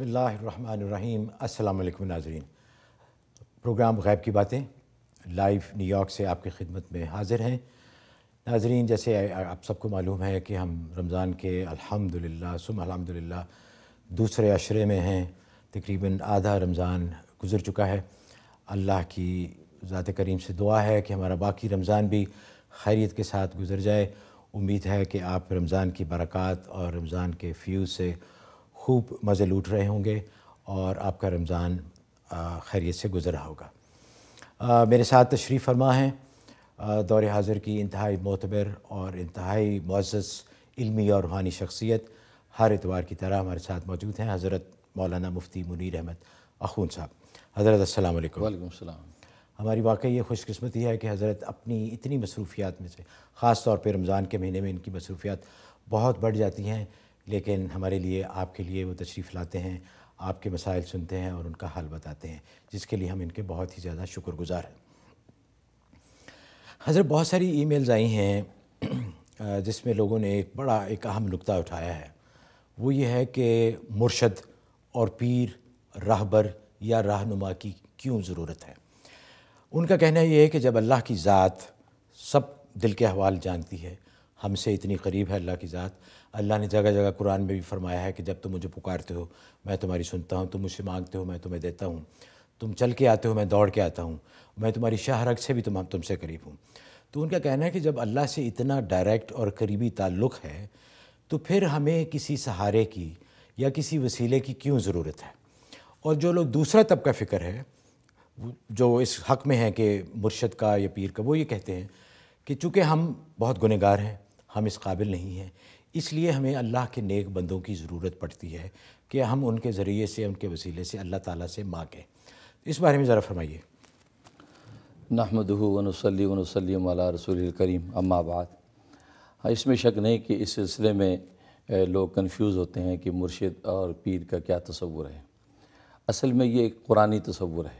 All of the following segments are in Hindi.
बसमीम अल्लाम नाजरीन प्रोग्राम गैब की बातें लाइव न्यूयॉर्क से आपकी खिदमत में हाजिर हैं नाजरीन जैसे आप सबको मालूम है कि हम रमज़ान के अल्हम्दुलिल्लाह सुम अल्हम्दुलिल्लाह दूसरे अशरे में हैं तकरीबन आधा रमज़ान गुज़र चुका है अल्लाह की ज़ात करीम से दुआ है कि हमारा बाकी रमज़ान भी खैरियत के साथ गुज़र जाए उम्मीद है कि आप रमज़ान की बरक़ात और रमज़ान के फ्यूज़ से खूब मज़े लूट रहे होंगे और आपका रमज़ान खैरियत से गुजर रहा होगा आ, मेरे साथ तशरीफ़ फरमा हैं दौर हाजिर की इंतहाई मोतबर और इंतहाई मज़स इलमी और रूहानी शख्सियत हर एतवार की तरह हमारे साथ मौजूद हैं हज़रत मौलाना मुफ्ती मुनीर अहमद अखून साहब हज़रत असलम वालेकुम हमारी वाकई ये खुशकस्मती है कि हज़रत अपनी इतनी मसरूफियात में से ख़ास तौर पर रमज़ान के महीने में इनकी मसरूफियात बहुत बढ़ जाती हैं लेकिन हमारे लिए आपके लिए वो तशरीफ़ लाते हैं आपके मसाइल सुनते हैं और उनका हाल बताते हैं जिसके लिए हम इनके बहुत ही ज़्यादा शुक्रगुजार हैं हज़रत बहुत सारी ईमेल्स आई हैं जिसमें लोगों ने एक बड़ा एक अहम नुकता उठाया है वो ये है कि मुर्शद और पीर राहबर या रहनुमा की क्यों ज़रूरत है उनका कहना यह है कि जब अल्लाह की ज़ात सब दिल के हवाल जानती है हमसे इतनी करीब है अल्लाह की ज़ात अल्लाह ने जगह जगह कुरान में भी फरमाया है कि जब तुम मुझे पुकारते हो मैं तुम्हारी सुनता हूँ तुम मुझसे मांगते हो मैं तुम्हें देता हूँ तुम चल के आते हो मैं दौड़ के आता हूँ मैं तुम्हारी शाहरग से भी तुम हम तुमसे करीब हूँ तो उनका कहना है कि जब अल्लाह से इतना डायरेक्ट और करीबी ताल्लुक़ है तो फिर हमें किसी सहारे की या किसी वसीले की क्यों ज़रूरत है और जो लोग दूसरा तबका फ़िक्र है जो इस हक़ में है कि मुर्शद का या पीर का वो ये कहते हैं कि चूँकि हम बहुत गुनहगार हैं हम इस काबिल नहीं हैं इसलिए हमें अल्लाह के नेक बंदों की ज़रूरत पड़ती है कि हम उनके ज़रिए से उनके वसीले से अल्लाह ताला से मांगें इस बारे में ज़रा फरमाइए नहमदू वनसली वनसलम रसूल करीम अम्माबाद हाँ, इसमें शक नहीं कि इस सिलसिले में लोग कन्फ्यूज़ होते हैं कि मुर्शिद और पीर का क्या तस्वुर है असल में ये एक कुरानी तस्वुर है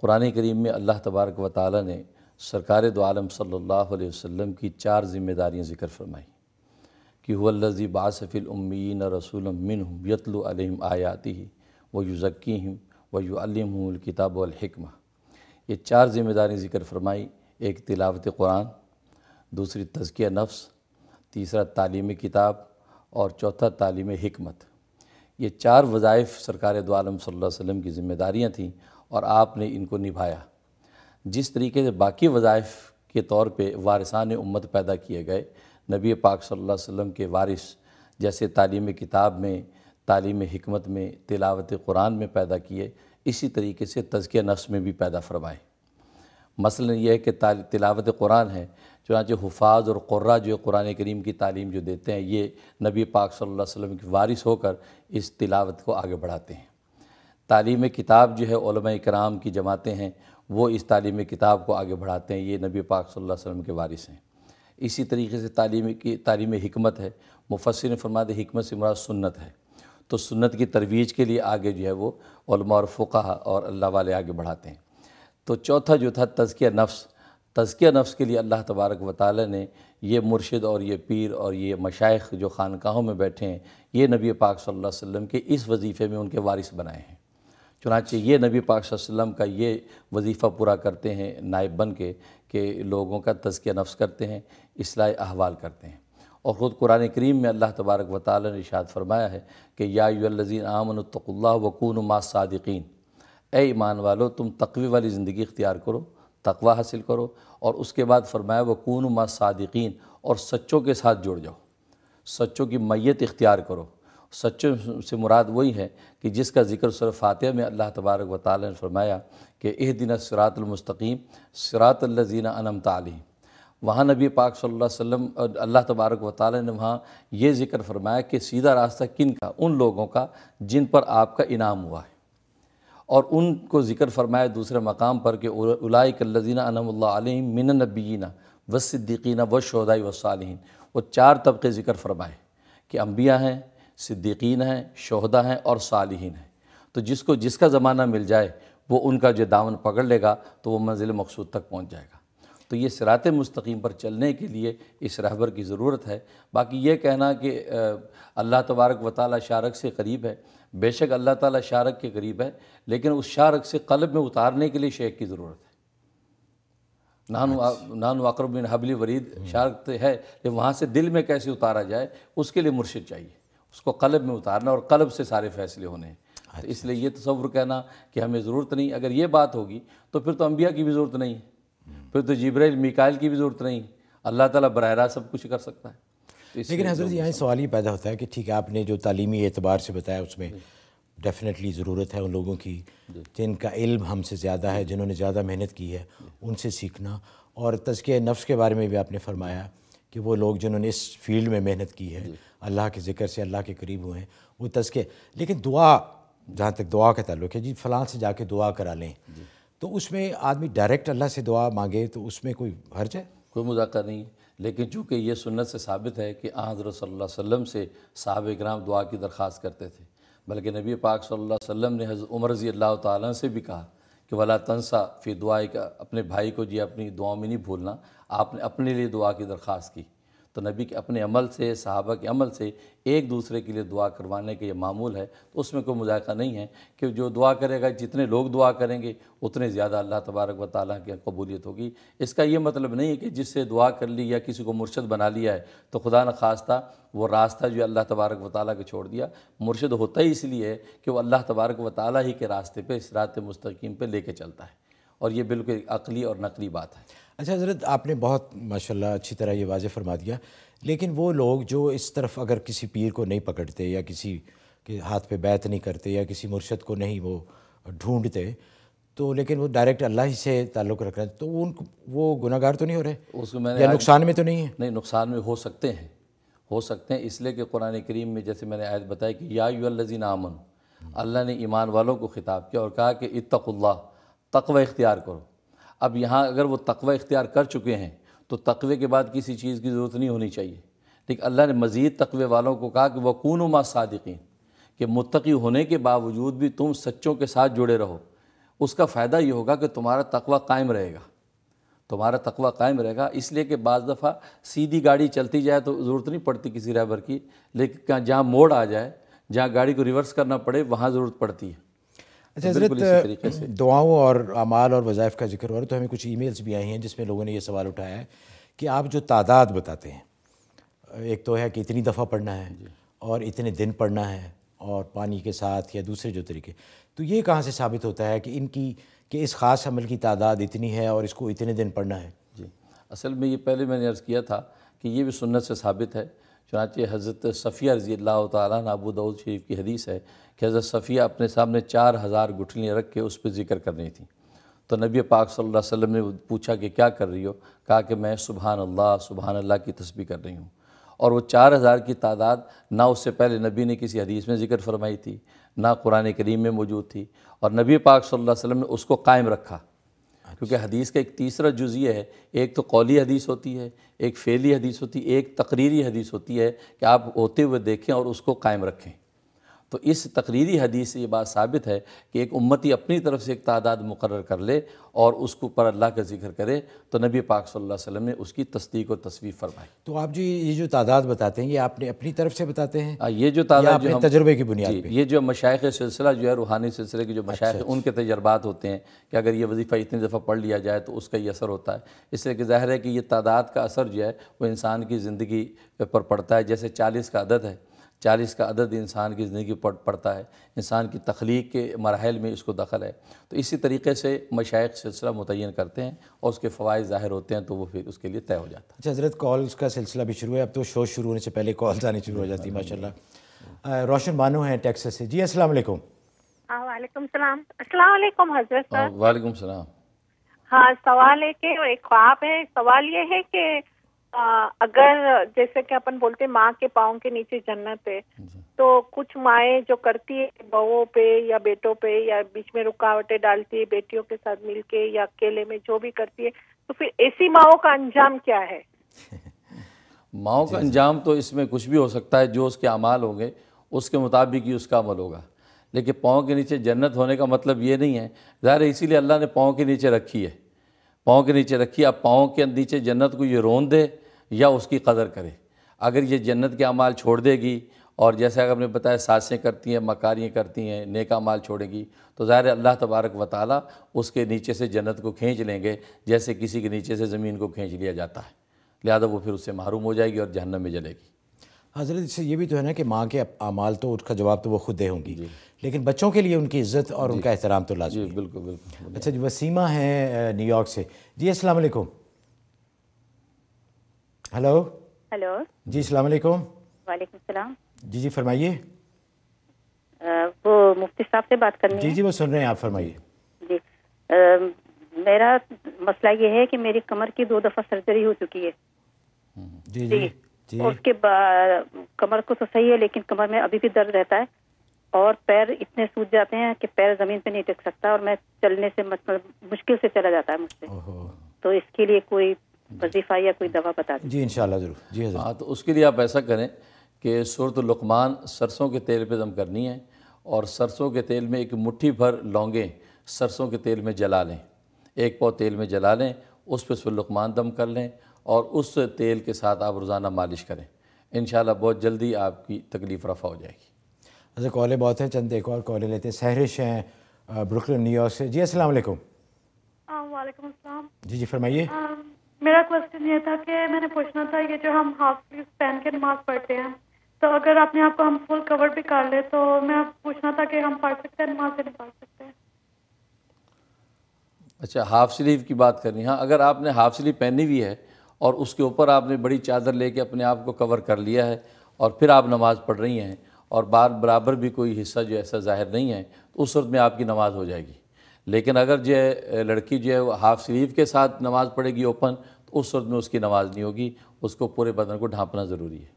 कुरान करीम में अल्लाह तबारक व ताली ने सरकार दो आलम सल्लल्लाहु अलैहि वसल्लम की चार जिम्मेदारियां ज़िक्र फरमाई कि हुल्लज़ी बासफ़िलउम्मीन रसूल मिन यतलम आयाती ही व युज़क्की हम व युलम किताब ये चार जिम्मेदारी ज़िक्र फरमाई एक तिलावत कुरान दूसरी तज़किया नफ्स तीसरा तालीम किताब और चौथा तालीम हमत ये चार वज़ाइफ सरकार दो आलम सल्लल्लाहु अलैहि वसल्लम की ज़िम्मेदारियाँ थीं और आपने इनको निभाया जिस तरीके से बाकी वज़ाइफ के तौर पर वारसान उम्मत पैदा किए गए नबी पाक सल्लल्लाहु अलैहि वसल्लम के वारिस जैसे तालीम किताब में तालीम हमत में तिलावत कुरान में पैदा किए इसी तरीके से तज़किया नफ्स में भी पैदा फरमाए मसलन यह है कि तिलावत कुरान है चुनाच हफाज और कुर्रा जो कुरान करीम की तालीम जो देते हैं ये नबी पाक सल्लल्लाहु अलैहि वसल्लम के वारिस होकर इस तिलावत को आगे बढ़ाते हैं तालीम किताब जो है कराम की जमातें हैं वो इस तालीम किताब को आगे बढ़ाते हैं ये नबी पाक सल्लल्लाहु अलैहि वसल्लम के वारिस हैं इसी तरीके से तालीम की तालीम हमत है मुफसर फरमाद हमत से मुराद सुन्नत है तो सुन्नत की तरवीज के लिए आगे जो है वो और फ़ुका और अल्लाह वाले आगे बढ़ाते हैं तो चौथा जो था तज़किया नफ्स तज़किया नफ्स के लिए अल्लाह तबारक व ताली ने ये मुर्शिद और ये पीर और ये मशाइ जो ख़ानकाहों में बैठे हैं ये नबी पाक सल्लल्लाहु अलैहि वसल्लम के इस वजीफ़े में उनके वारिस बनाए हैं चुनाचे ये नबी पाक वसल्लम का ये वजीफ़ा पूरा करते हैं नायब बन के कि लोगों का तज़किया नफ्स करते हैं इसलाह अहवाल करते हैं और ख़ुद कुरान करीम में अल्लाह तबारक व ताल ने इशाद फरमाया है कि याजीन आमनतल्ला वकून मा सदकिन ए ईमान वालो तुम तकवी वाली ज़िंदगी इख्तियार करो तकवा हासिल करो और उसके बाद फरमाया वकून मा सदकिन और सच्चों के साथ जुड़ जाओ सच्चों की मैत इख्तियार करो सच्चे से मुराद वही है कि जिसका जिक्र सर फातह में अल्लाह तबारक व ताल ने फरमाया कि एह दिन सरातलमस्तकीम सरातल्लजीना अनम ताली वहाँ नबी पाक सल्लल्लाहु अलैहि वसल्लम अल्लाह तबारक व ताल ने वहाँ ये जिक्र फरमाया कि सीधा रास्ता किन का उन लोगों का जिन पर आपका इनाम हुआ है और उनको जिक्र फरमाया दूसरे मकाम पर कि उलाई कल्लजीना मिन नबीना व सिद्दीकीना व शहदाई वसालहन वो चार तबके ज़िक्र फरमाए कि अम्बिया हैं सिद्दीकीन हैं शहदा हैं और सालहीन हैं तो जिसको जिसका ज़माना मिल जाए वो उनका जो दामन पकड़ लेगा तो वो मंजिल मकसूद तक पहुँच जाएगा तो ये सरात मुस्तकीम पर चलने के लिए इस रहबर की ज़रूरत है बाकी ये कहना कि अल्लाह तबारक व ताली शारक से करीब है बेशक अल्लाह ताली शारक के करीब है लेकिन उस शारक से कलब में उतारने के लिए शेख की ज़रूरत है नान अच्छा। नान वाकर बिन हबली वरीद शारक तो है लेकिन वहाँ से दिल में कैसे उतारा जाए उसके लिए मुर्शद चाहिए उसको कलब में उतारना और कलब से सारे फैसले होने हैं तो अच्छा। तो इसलिए ये तस्वर कहना कि हमें ज़रूरत नहीं अगर ये बात होगी तो फिर तो अम्बिया की भी ज़रूरत नहीं हम्म। फिर तो जबराइल मिकाइल की भी ज़रूरत नहीं अल्लाह ताला बरह सब कुछ कर सकता है तो लेकिन हजरत यहाँ सवाल ये पैदा होता है कि ठीक है आपने जो तालीमी एतबार से बताया उसमें डेफिनेटली ज़रूरत है उन लोगों की जिनका इल्म हमसे ज़्यादा है जिन्होंने ज़्यादा मेहनत की है उनसे सीखना और तज़के नफ्स के बारे में भी आपने फरमाया कि वो लोग जिन्होंने इस फील्ड में मेहनत की है अल्लाह के ज़िक्र से अल्लाह के करीब हुए हैं वो तस्के लेकिन दुआ जहाँ तक दुआ का ताल्लुक है जी फलां से जाके दुआ करा लें तो उसमें आदमी डायरेक्ट अल्लाह से दुआ मांगे तो उसमें कोई हर्ज है कोई मुजाकर नहीं लेकिन चूँकि ये सुन्नत से साबित है कि हज़रत सल्लल्लाहु अलैहि वसल्लम से साहब ग्राम दुआ की दरख्वास्त करते थे बल्कि नबी पाक सल्लल्लाहु अलैहि वसल्लम ने हज़ उमर रजी अल्लाह ताला से भी कहा कि वला तनसा फ़िर दुआ का अपने भाई को जी अपनी दुआ में नहीं भूलना आपने अपने लिए दुआ की दरख्वास्त की तो नबी के अपने अमल से सहाबा के अमल से एक दूसरे के लिए दुआ करवाने का ये मामूल है तो उसमें कोई मुजायका नहीं है कि जो दुआ करेगा जितने लोग दुआ करेंगे उतने ज़्यादा अल्लाह तबारक व ताली की कबूलियत होगी इसका ये मतलब नहीं है कि जिससे दुआ कर ली या किसी को मुर्शद बना लिया है तो खुदा न खास्ता वो रास्ता जो अल्लाह तबारक व ताली को छोड़ दिया मुर्शद होता ही इसलिए है कि वह अल्लाह तबारक व ताली ही के रास्ते पर इस रात मुस्तकीम पर लेके चलता है और ये बिल्कुल अकली और नकली बात है अच्छा हजरत आपने बहुत माशाल्लाह अच्छी तरह ये वाज फरमा दिया लेकिन वो लोग जो इस तरफ अगर किसी पीर को नहीं पकड़ते या किसी के हाथ पे बैत नहीं करते या किसी मुर्शद को नहीं वो ढूंढते तो लेकिन वो डायरेक्ट अल्लाह ही से ताल्लुक़ रख रहे हैं तो उन उनको वो गुनागार तो नहीं हो रहे उसमें मैंने या नुकसान में तो नहीं है नहीं नुकसान में हो सकते हैं हो सकते हैं इसलिए कि कुरान करीम में जैसे मैंने आयत बताया कि या याजीन आमन अल्लाह ने ईमान वालों को ख़िताब किया और कहा कि इतकुल्ला तकवा इख्तियार करो अब यहाँ अगर वो तकवा इख्तियार कर चुके हैं तो तकवे के बाद किसी चीज़ की ज़रूरत नहीं होनी चाहिए लेकिन अल्लाह ने मज़ीद तकवे वालों को कहा कि वकून उमा सादिकीन कि मुतकी होने के बावजूद भी तुम सच्चों के साथ जुड़े रहो उसका फ़ायदा ये होगा कि तुम्हारा तकवा कायम रहेगा तुम्हारा तकवा कायम रहेगा इसलिए कि बज़ दफ़ा सीधी गाड़ी चलती जाए तो ज़रूरत नहीं पड़ती किसी ड्राइवर की लेकिन जहाँ मोड़ आ जाए जहाँ गाड़ी को रिवर्स करना पड़े वहाँ ज़रूरत पड़ती है अच्छा तो हजरत दुआओं और अमाल और वज़ाइफ का जिक्र हो रहा है तो हमें कुछ ईमेल्स भी आई हैं जिसमें लोगों ने यह सवाल उठाया है कि आप जो तादाद बताते हैं एक तो है कि इतनी दफ़ा पढ़ना है और इतने दिन पढ़ना है और पानी के साथ या दूसरे जो तरीके तो ये कहाँ से साबित होता है कि इनकी कि इस ख़ास अमल की तादाद इतनी है और इसको इतने दिन पढ़ना है जी असल में ये पहले मैंने अर्ज़ किया था कि ये भी सुन्नत से साबित है चुनाचे हज़रत सफ़िया रज़ी अल्लाह तबू दाऊद शरीफ की हदीस है कि हज़रत सफ़िया अपने सामने चार हज़ार गुठलियाँ रख के उस पर जिक्र कर रही थी तो नबी पाक सल्लल्लाहु अलैहि वसल्लम ने पूछा कि क्या कर रही हो कहा कि मैं सुबहान अल्लाह सुबहान अल्लाह की तस्वीर कर रही हूँ और वो चार हज़ार की तादाद ना उससे पहले नबी ने किसी हदीस में ज़िक्र फरमाई थी ना कुरान करीम में मौजूद थी और नबी पाक सल्लल्लाहु अलैहि वसल्लम ने उसको कायम रखा क्योंकि हदीस का एक तीसरा जुज़ ये है एक तो कौली हदीस होती है एक फ़ेली हदीस होती है एक तकरीरी हदीस होती है कि आप होते हुए देखें और उसको कायम रखें तो इस तकरीरी हदीस से ये बात साबित है कि एक उम्मती अपनी तरफ से एक तादाद मुकर कर ले और उसको पर अल्लाह का जिक्र करे तो नबी पाक सल्लल्लाहु अलैहि वसल्लम ने उसकी तस्दीक और तस्वीर फरमाई तो आप जी ये जो तादाद बताते हैं ये आपने अपनी तरफ से बताते हैं आ, हाँ, ये जो तादाद जो तजर्बे की बुनियाद ये जो मशाइ सिलसिला जो है रूहानी सिलसिले के जो अच्छा, मशाइ अच्छा, उनके तजर्बात होते हैं कि अगर ये वजीफ़ा इतनी दफ़ा पढ़ लिया जाए तो उसका ये असर होता है इसलिए कि ज़ाहिर है कि ये तादाद का असर जो है वो इंसान की ज़िंदगी पर पड़ता है जैसे चालीस का अदद है चालीस का अदद इंसान की ज़िंदगी पड़ पड़ता है इंसान की तख्लीक के मरहल में इसको दखल है तो इसी तरीके से मशाइ सिलसिला मुतन करते हैं और उसके फ़वाद ज़ाहिर होते हैं तो वो फिर उसके लिए तय हो जाता है अच्छा, हज़रत कॉल्स का सिलसिला भी शुरू है अब तो शो शुरू होने से पहले कॉल्स आनी शुरू हो जाती है माशा रोशन बानो हैं टैक्स से जी असल वाले वाले हाँ सवाल है कि एक ख्वाब है सवाल ये है कि आ, अगर जैसे कि अपन बोलते हैं माँ के पाओ के नीचे जन्नत है तो कुछ माए जो करती है बहुओ पे या बेटों पे या बीच में रुकावटें डालती है बेटियों के साथ मिलके या अकेले में जो भी करती है तो फिर ऐसी माओ का अंजाम क्या है माओ का अंजाम तो इसमें कुछ भी हो सकता है जो उसके अमाल होंगे उसके मुताबिक ही उसका अमल होगा लेकिन पाँव के नीचे जन्नत होने का मतलब ये नहीं है ज़ाहिर इसीलिए अल्लाह ने पाँव के नीचे रखी है पाँव के नीचे रखी आप पाँव के नीचे जन्नत को ये रोन दे या उसकी कदर करे अगर ये जन्नत के अमाल छोड़ देगी और जैसे अगर हमने बताया सासें करती हैं मकारियाँ करती हैं नेका माल छोड़ेगी तो ज़ाहिर अल्लाह तबारक व उसके नीचे से जन्नत को खींच लेंगे जैसे किसी के नीचे से ज़मीन को खींच लिया जाता है लिहाजा वो फिर उससे महरूम हो जाएगी और जहन्नम में जलेगी हजरत इससे ये भी तो है ना कि माँ के अमाल तो उसका जवाब तो वो खुद दे होंगी लेकिन बच्चों के लिए उनकी इज्जत और उनका एहतराम तो लाजमी जी बिल्कुल बिल्कुल अच्छा जी वसीमा है न्यूयॉर्क से जी अस्सलाम वालेकुम हेलो हेलो जी अस्सलाम वालेकुम वालेकुम सलाम जी जी फरमाइए वो मुफ्ती साहब से बात करनी जी जी वो सुन रहे हैं आप फरमाइए जी आ, मेरा मसला ये है कि मेरी कमर की दो दफ़ा सर्जरी हो चुकी है हम्म, जी जी जी उसके बाद कमर को तो सही है लेकिन कमर में अभी भी दर्द रहता है और पैर इतने सूज जाते हैं कि पैर जमीन पे नहीं टिक सकता और मैं चलने से मतलब मुश्किल से चला जाता है मुझसे तो इसके लिए कोई वजीफा या कोई दवा बता दें जी इंशाल्लाह ज़रूर जी हाँ तो उसके लिए आप ऐसा करें कि सूरत लुकमान सरसों के तेल पे दम करनी है और सरसों के तेल में एक मुट्ठी भर लौंगे सरसों के तेल में जला लें एक पाव तेल में जला लें उस पर सुलकमान दम कर लें और उस तेल के साथ आप रोज़ाना मालिश करें इन बहुत जल्दी आपकी तकलीफ़ रफ़ा हो जाएगी अच्छा कॉले बहुत हैं चंद एक और कॉले लेते हैं सहरिश हैं ब्रुकलिन न्यूयॉर्क से जी असल जी जी फरमाइए मेरा क्वेश्चन ये था कि मैंने पूछना था ये जो हम हाफ स्लीव पहन के नमाज पढ़ते हैं तो अगर अपने आप को हम फुल कवर भी कर ले तो मैं पूछना था कि हम पढ़ सकते हैं नमाज से नहीं पढ़ सकते हैं अच्छा हाफ स्लीव की बात करनी हाँ अगर आपने हाफ स्लीव पहनी हुई है और उसके ऊपर आपने बड़ी चादर लेके अपने आप को कवर कर लिया है और फिर आप नमाज़ पढ़ रही हैं और बार बराबर भी कोई हिस्सा जो ऐसा ज़ाहिर नहीं है तो उस वक्त में आपकी नमाज़ हो जाएगी लेकिन अगर जो है लड़की जो है हाफ़ स्लीव के साथ नमाज़ पढ़ेगी ओपन तो उस वक्त में उसकी नमाज़ नहीं होगी उसको पूरे बदन को ढांपना ज़रूरी है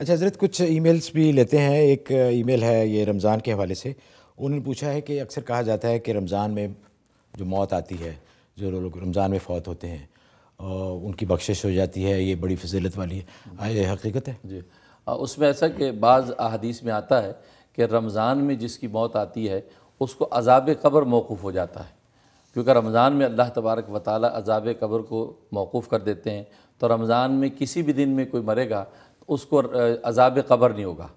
अच्छा हजरत कुछ ईमेल्स भी लेते हैं एक ईमेल है ये रमज़ान के हवाले से उन्होंने पूछा है कि अक्सर कहा जाता है कि रमज़ान में जो मौत आती है जो लोग रमज़ान में फ़ौत होते हैं उनकी बख्शिश हो जाती है ये बड़ी फजीलत वाली है हाँ, ये हकीकत है जी हाँ, उसमें ऐसा कि बाज़ अहदीस में आता है कि रमज़ान में जिसकी मौत आती है उसको अजाब कब्र मौकूफ़ हो जाता है क्योंकि रमज़ान में अल्लाह तबारक व अजाब कब्र को मौकूफ़ कर देते हैं तो रमज़ान में किसी भी दिन में कोई मरेगा तो उसको अजाब कब्र नहीं होगा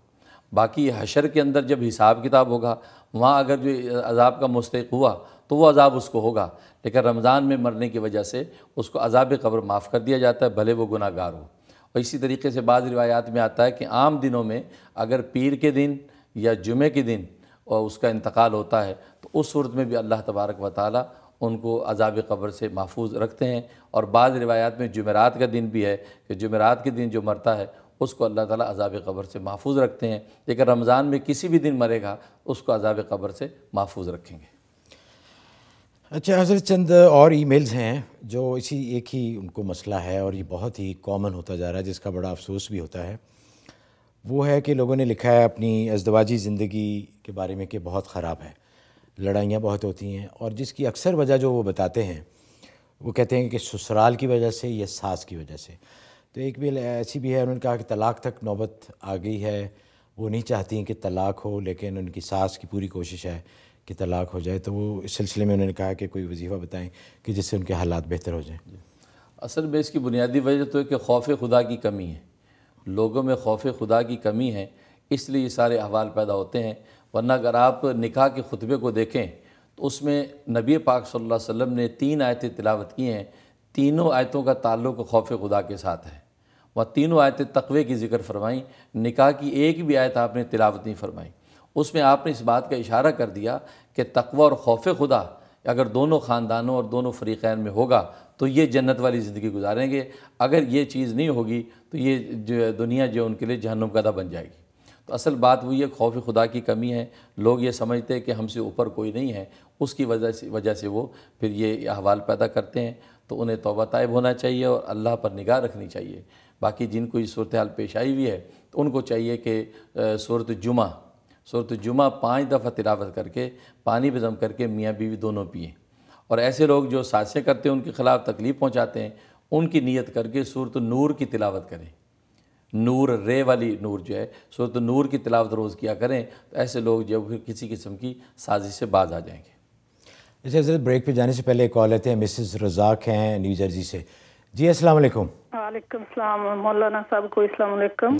बाकी हशर के अंदर जब हिसाब किताब होगा वहाँ अगर जो अजाब का मुस्तक हुआ तो वो अजाब उसको होगा लेकिन रमज़ान में मरने की वजह से उसको अजाब कब्र माफ़ कर दिया जाता है भले वो गुनागार हो और इसी तरीके से बाज़ रिवायात में आता है कि आम दिनों में अगर पीर के दिन या जुमे के दिन और उसका इंतकाल होता है तो उस सूरत में भी अल्लाह तबारक व ताली उनको अजाब कब्र से महफूज रखते हैं और बाद रिवायात में जुमेरात का दिन भी है कि जुमेरात के दिन जो मरता है उसको अल्लाह ताला अजाब कब्र से महफूज रखते हैं लेकिन रमज़ान में किसी भी दिन मरेगा उसको अजाब कब्र से महफूज रखेंगे अच्छा हजरत चंद और ईमेल्स हैं जो इसी एक ही उनको मसला है और ये बहुत ही कॉमन होता जा रहा है जिसका बड़ा अफसोस भी होता है वो है कि लोगों ने लिखा है अपनी अजदवाजी ज़िंदगी के बारे में कि बहुत ख़राब है लड़ाइयाँ बहुत होती हैं और जिसकी अक्सर वजह जो वो बताते हैं वो कहते हैं कि ससुराल की वजह से या सास की वजह से तो एक भी ऐसी भी है उन्होंने कहा कि तलाक तक नौबत आ गई है वो नहीं चाहती कि तलाक हो लेकिन उनकी सास की पूरी कोशिश है कि तलाक हो जाए तो वो इस सिलसिले में उन्होंने कहा कि कोई वजीफ़ा बताएं कि जिससे उनके हालात बेहतर हो जाएं असल में इसकी बुनियादी वजह तो है कि खौफ खुदा की कमी है लोगों में खौफ खुदा की कमी है इसलिए ये सारे अहवाल पैदा होते हैं वरना अगर आप निकाह के खुतबे को देखें तो उसमें नबी पाक सल्लल्लाहु अलैहि वसल्लम ने तीन आयतें तिलावत की हैं तीनों आयतों का ताल्लुक खौफ खुदा के साथ है वह तीनों आयतें तकवे की जिक्र फरमाई निकाह की एक भी आयत आपने तिलावत नहीं फरमाई उसमें आपने इस बात का इशारा कर दिया कि तकवा और खौफ खुदा अगर दोनों ख़ानदानों और दोनों फरीक़ैन में होगा तो ये जन्नत वाली ज़िंदगी गुजारेंगे अगर ये चीज़ नहीं होगी तो ये जो दुनिया जो उनके लिए जहनम कदा बन जाएगी तो असल बात वही है खौफ खुदा की कमी है लोग ये समझते हैं कि हमसे ऊपर कोई नहीं है उसकी वजह से वजह से वो फिर ये अहवाल पैदा करते हैं तो उन्हें तोबा तयब होना चाहिए और अल्लाह पर निगाह रखनी चाहिए बाकी जिनको ये सूरत हाल पेश आई हुई है तो उनको चाहिए कि सूरत जुमा सूरत जुमा पाँच दफ़ा तिलावत करके पानी पर जम करके मियाँ बीवी दोनों पिए और ऐसे लोग जो साजिशें करते हैं उनके ख़िलाफ़ तकलीफ़ पहुँचाते हैं उनकी नीयत करके सूरत नूर की तिलावत करें नूर रे वाली नूर जो है सूरत नूर की तिलावत रोज़ किया करें तो ऐसे लोग जो फिर किसी किस्म की साजिश से बाज आ जाएंगे जैसे ब्रेक पे जाने से पहले कॉल लेते हैं मिसेस रजाक हैं न्यू से जी अस्सलाम वालेकुम वालेकुम सलाम मौलाना साहब को इस्लाम वालेकुम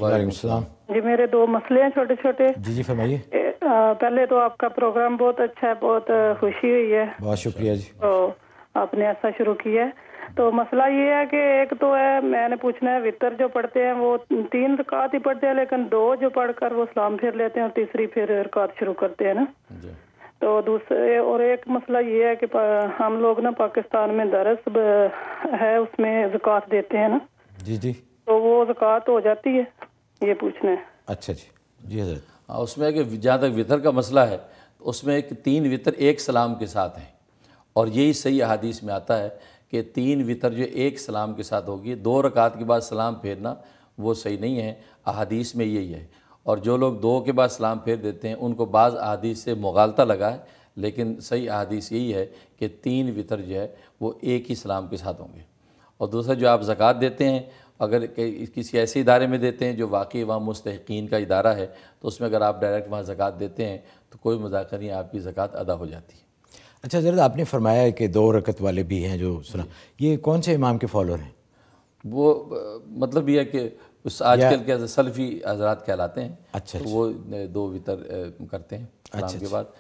जी मेरे दो मसले हैं छोटे छोटे जी जी फरमाइए पहले तो आपका प्रोग्राम बहुत अच्छा है बहुत खुशी हुई है बहुत शुक्रिया जी तो आपने ऐसा शुरू किया है तो मसला ये है कि एक तो है मैंने पूछना है वितर जो पढ़ते हैं वो तीन रकात ही पढ़ते हैं लेकिन दो जो पढ़कर वो सलाम फिर लेते हैं और तीसरी फिर रकात शुरू करते हैं ना तो दूसरे और एक मसला ये है कि हम लोग ना पाकिस्तान में दरस है उसमें जक़ात देते हैं ना जी जी तो वो जक़ात हो जाती है ये पूछना है अच्छा जी जी हजरत हाँ, उसमें जहाँ तक वितर का मसला है उसमें एक तीन वितर एक सलाम के साथ हैं और यही सही अहादीस में आता है कि तीन वितर जो एक सलाम के साथ होगी दो रकात के बाद सलाम फेरना वो सही नहीं है अहादीस में यही है और जो लोग दो के बाद सलाम फेर देते हैं उनको बाज़ अदीस से मुगालता लगा है लेकिन सही अदीस यही है कि तीन वितर जो है वो एक ही सलाम के साथ होंगे और दूसरा जो आप ज़क़़त देते हैं अगर किसी ऐसे इदारे में देते हैं जो वाकई वहाँ मुस्तकिन का इदारा है तो उसमें अगर आप डायरेक्ट वहाँ ज़क़़त देते हैं तो कोई मजाक नहीं आपकी ज़क़़त अदा हो जाती है अच्छा जरद आपने फरमाया कि दो रकत वाले भी हैं जो सुना ये कौन से इमाम के फॉलोअर हैं वो मतलब ये है कि उस आजकल के सल्फी हजरात कहलाते हैं अच्छा, तो अच्छा। वो दो वितर करते हैं अच्छा, के अच्छा। बाद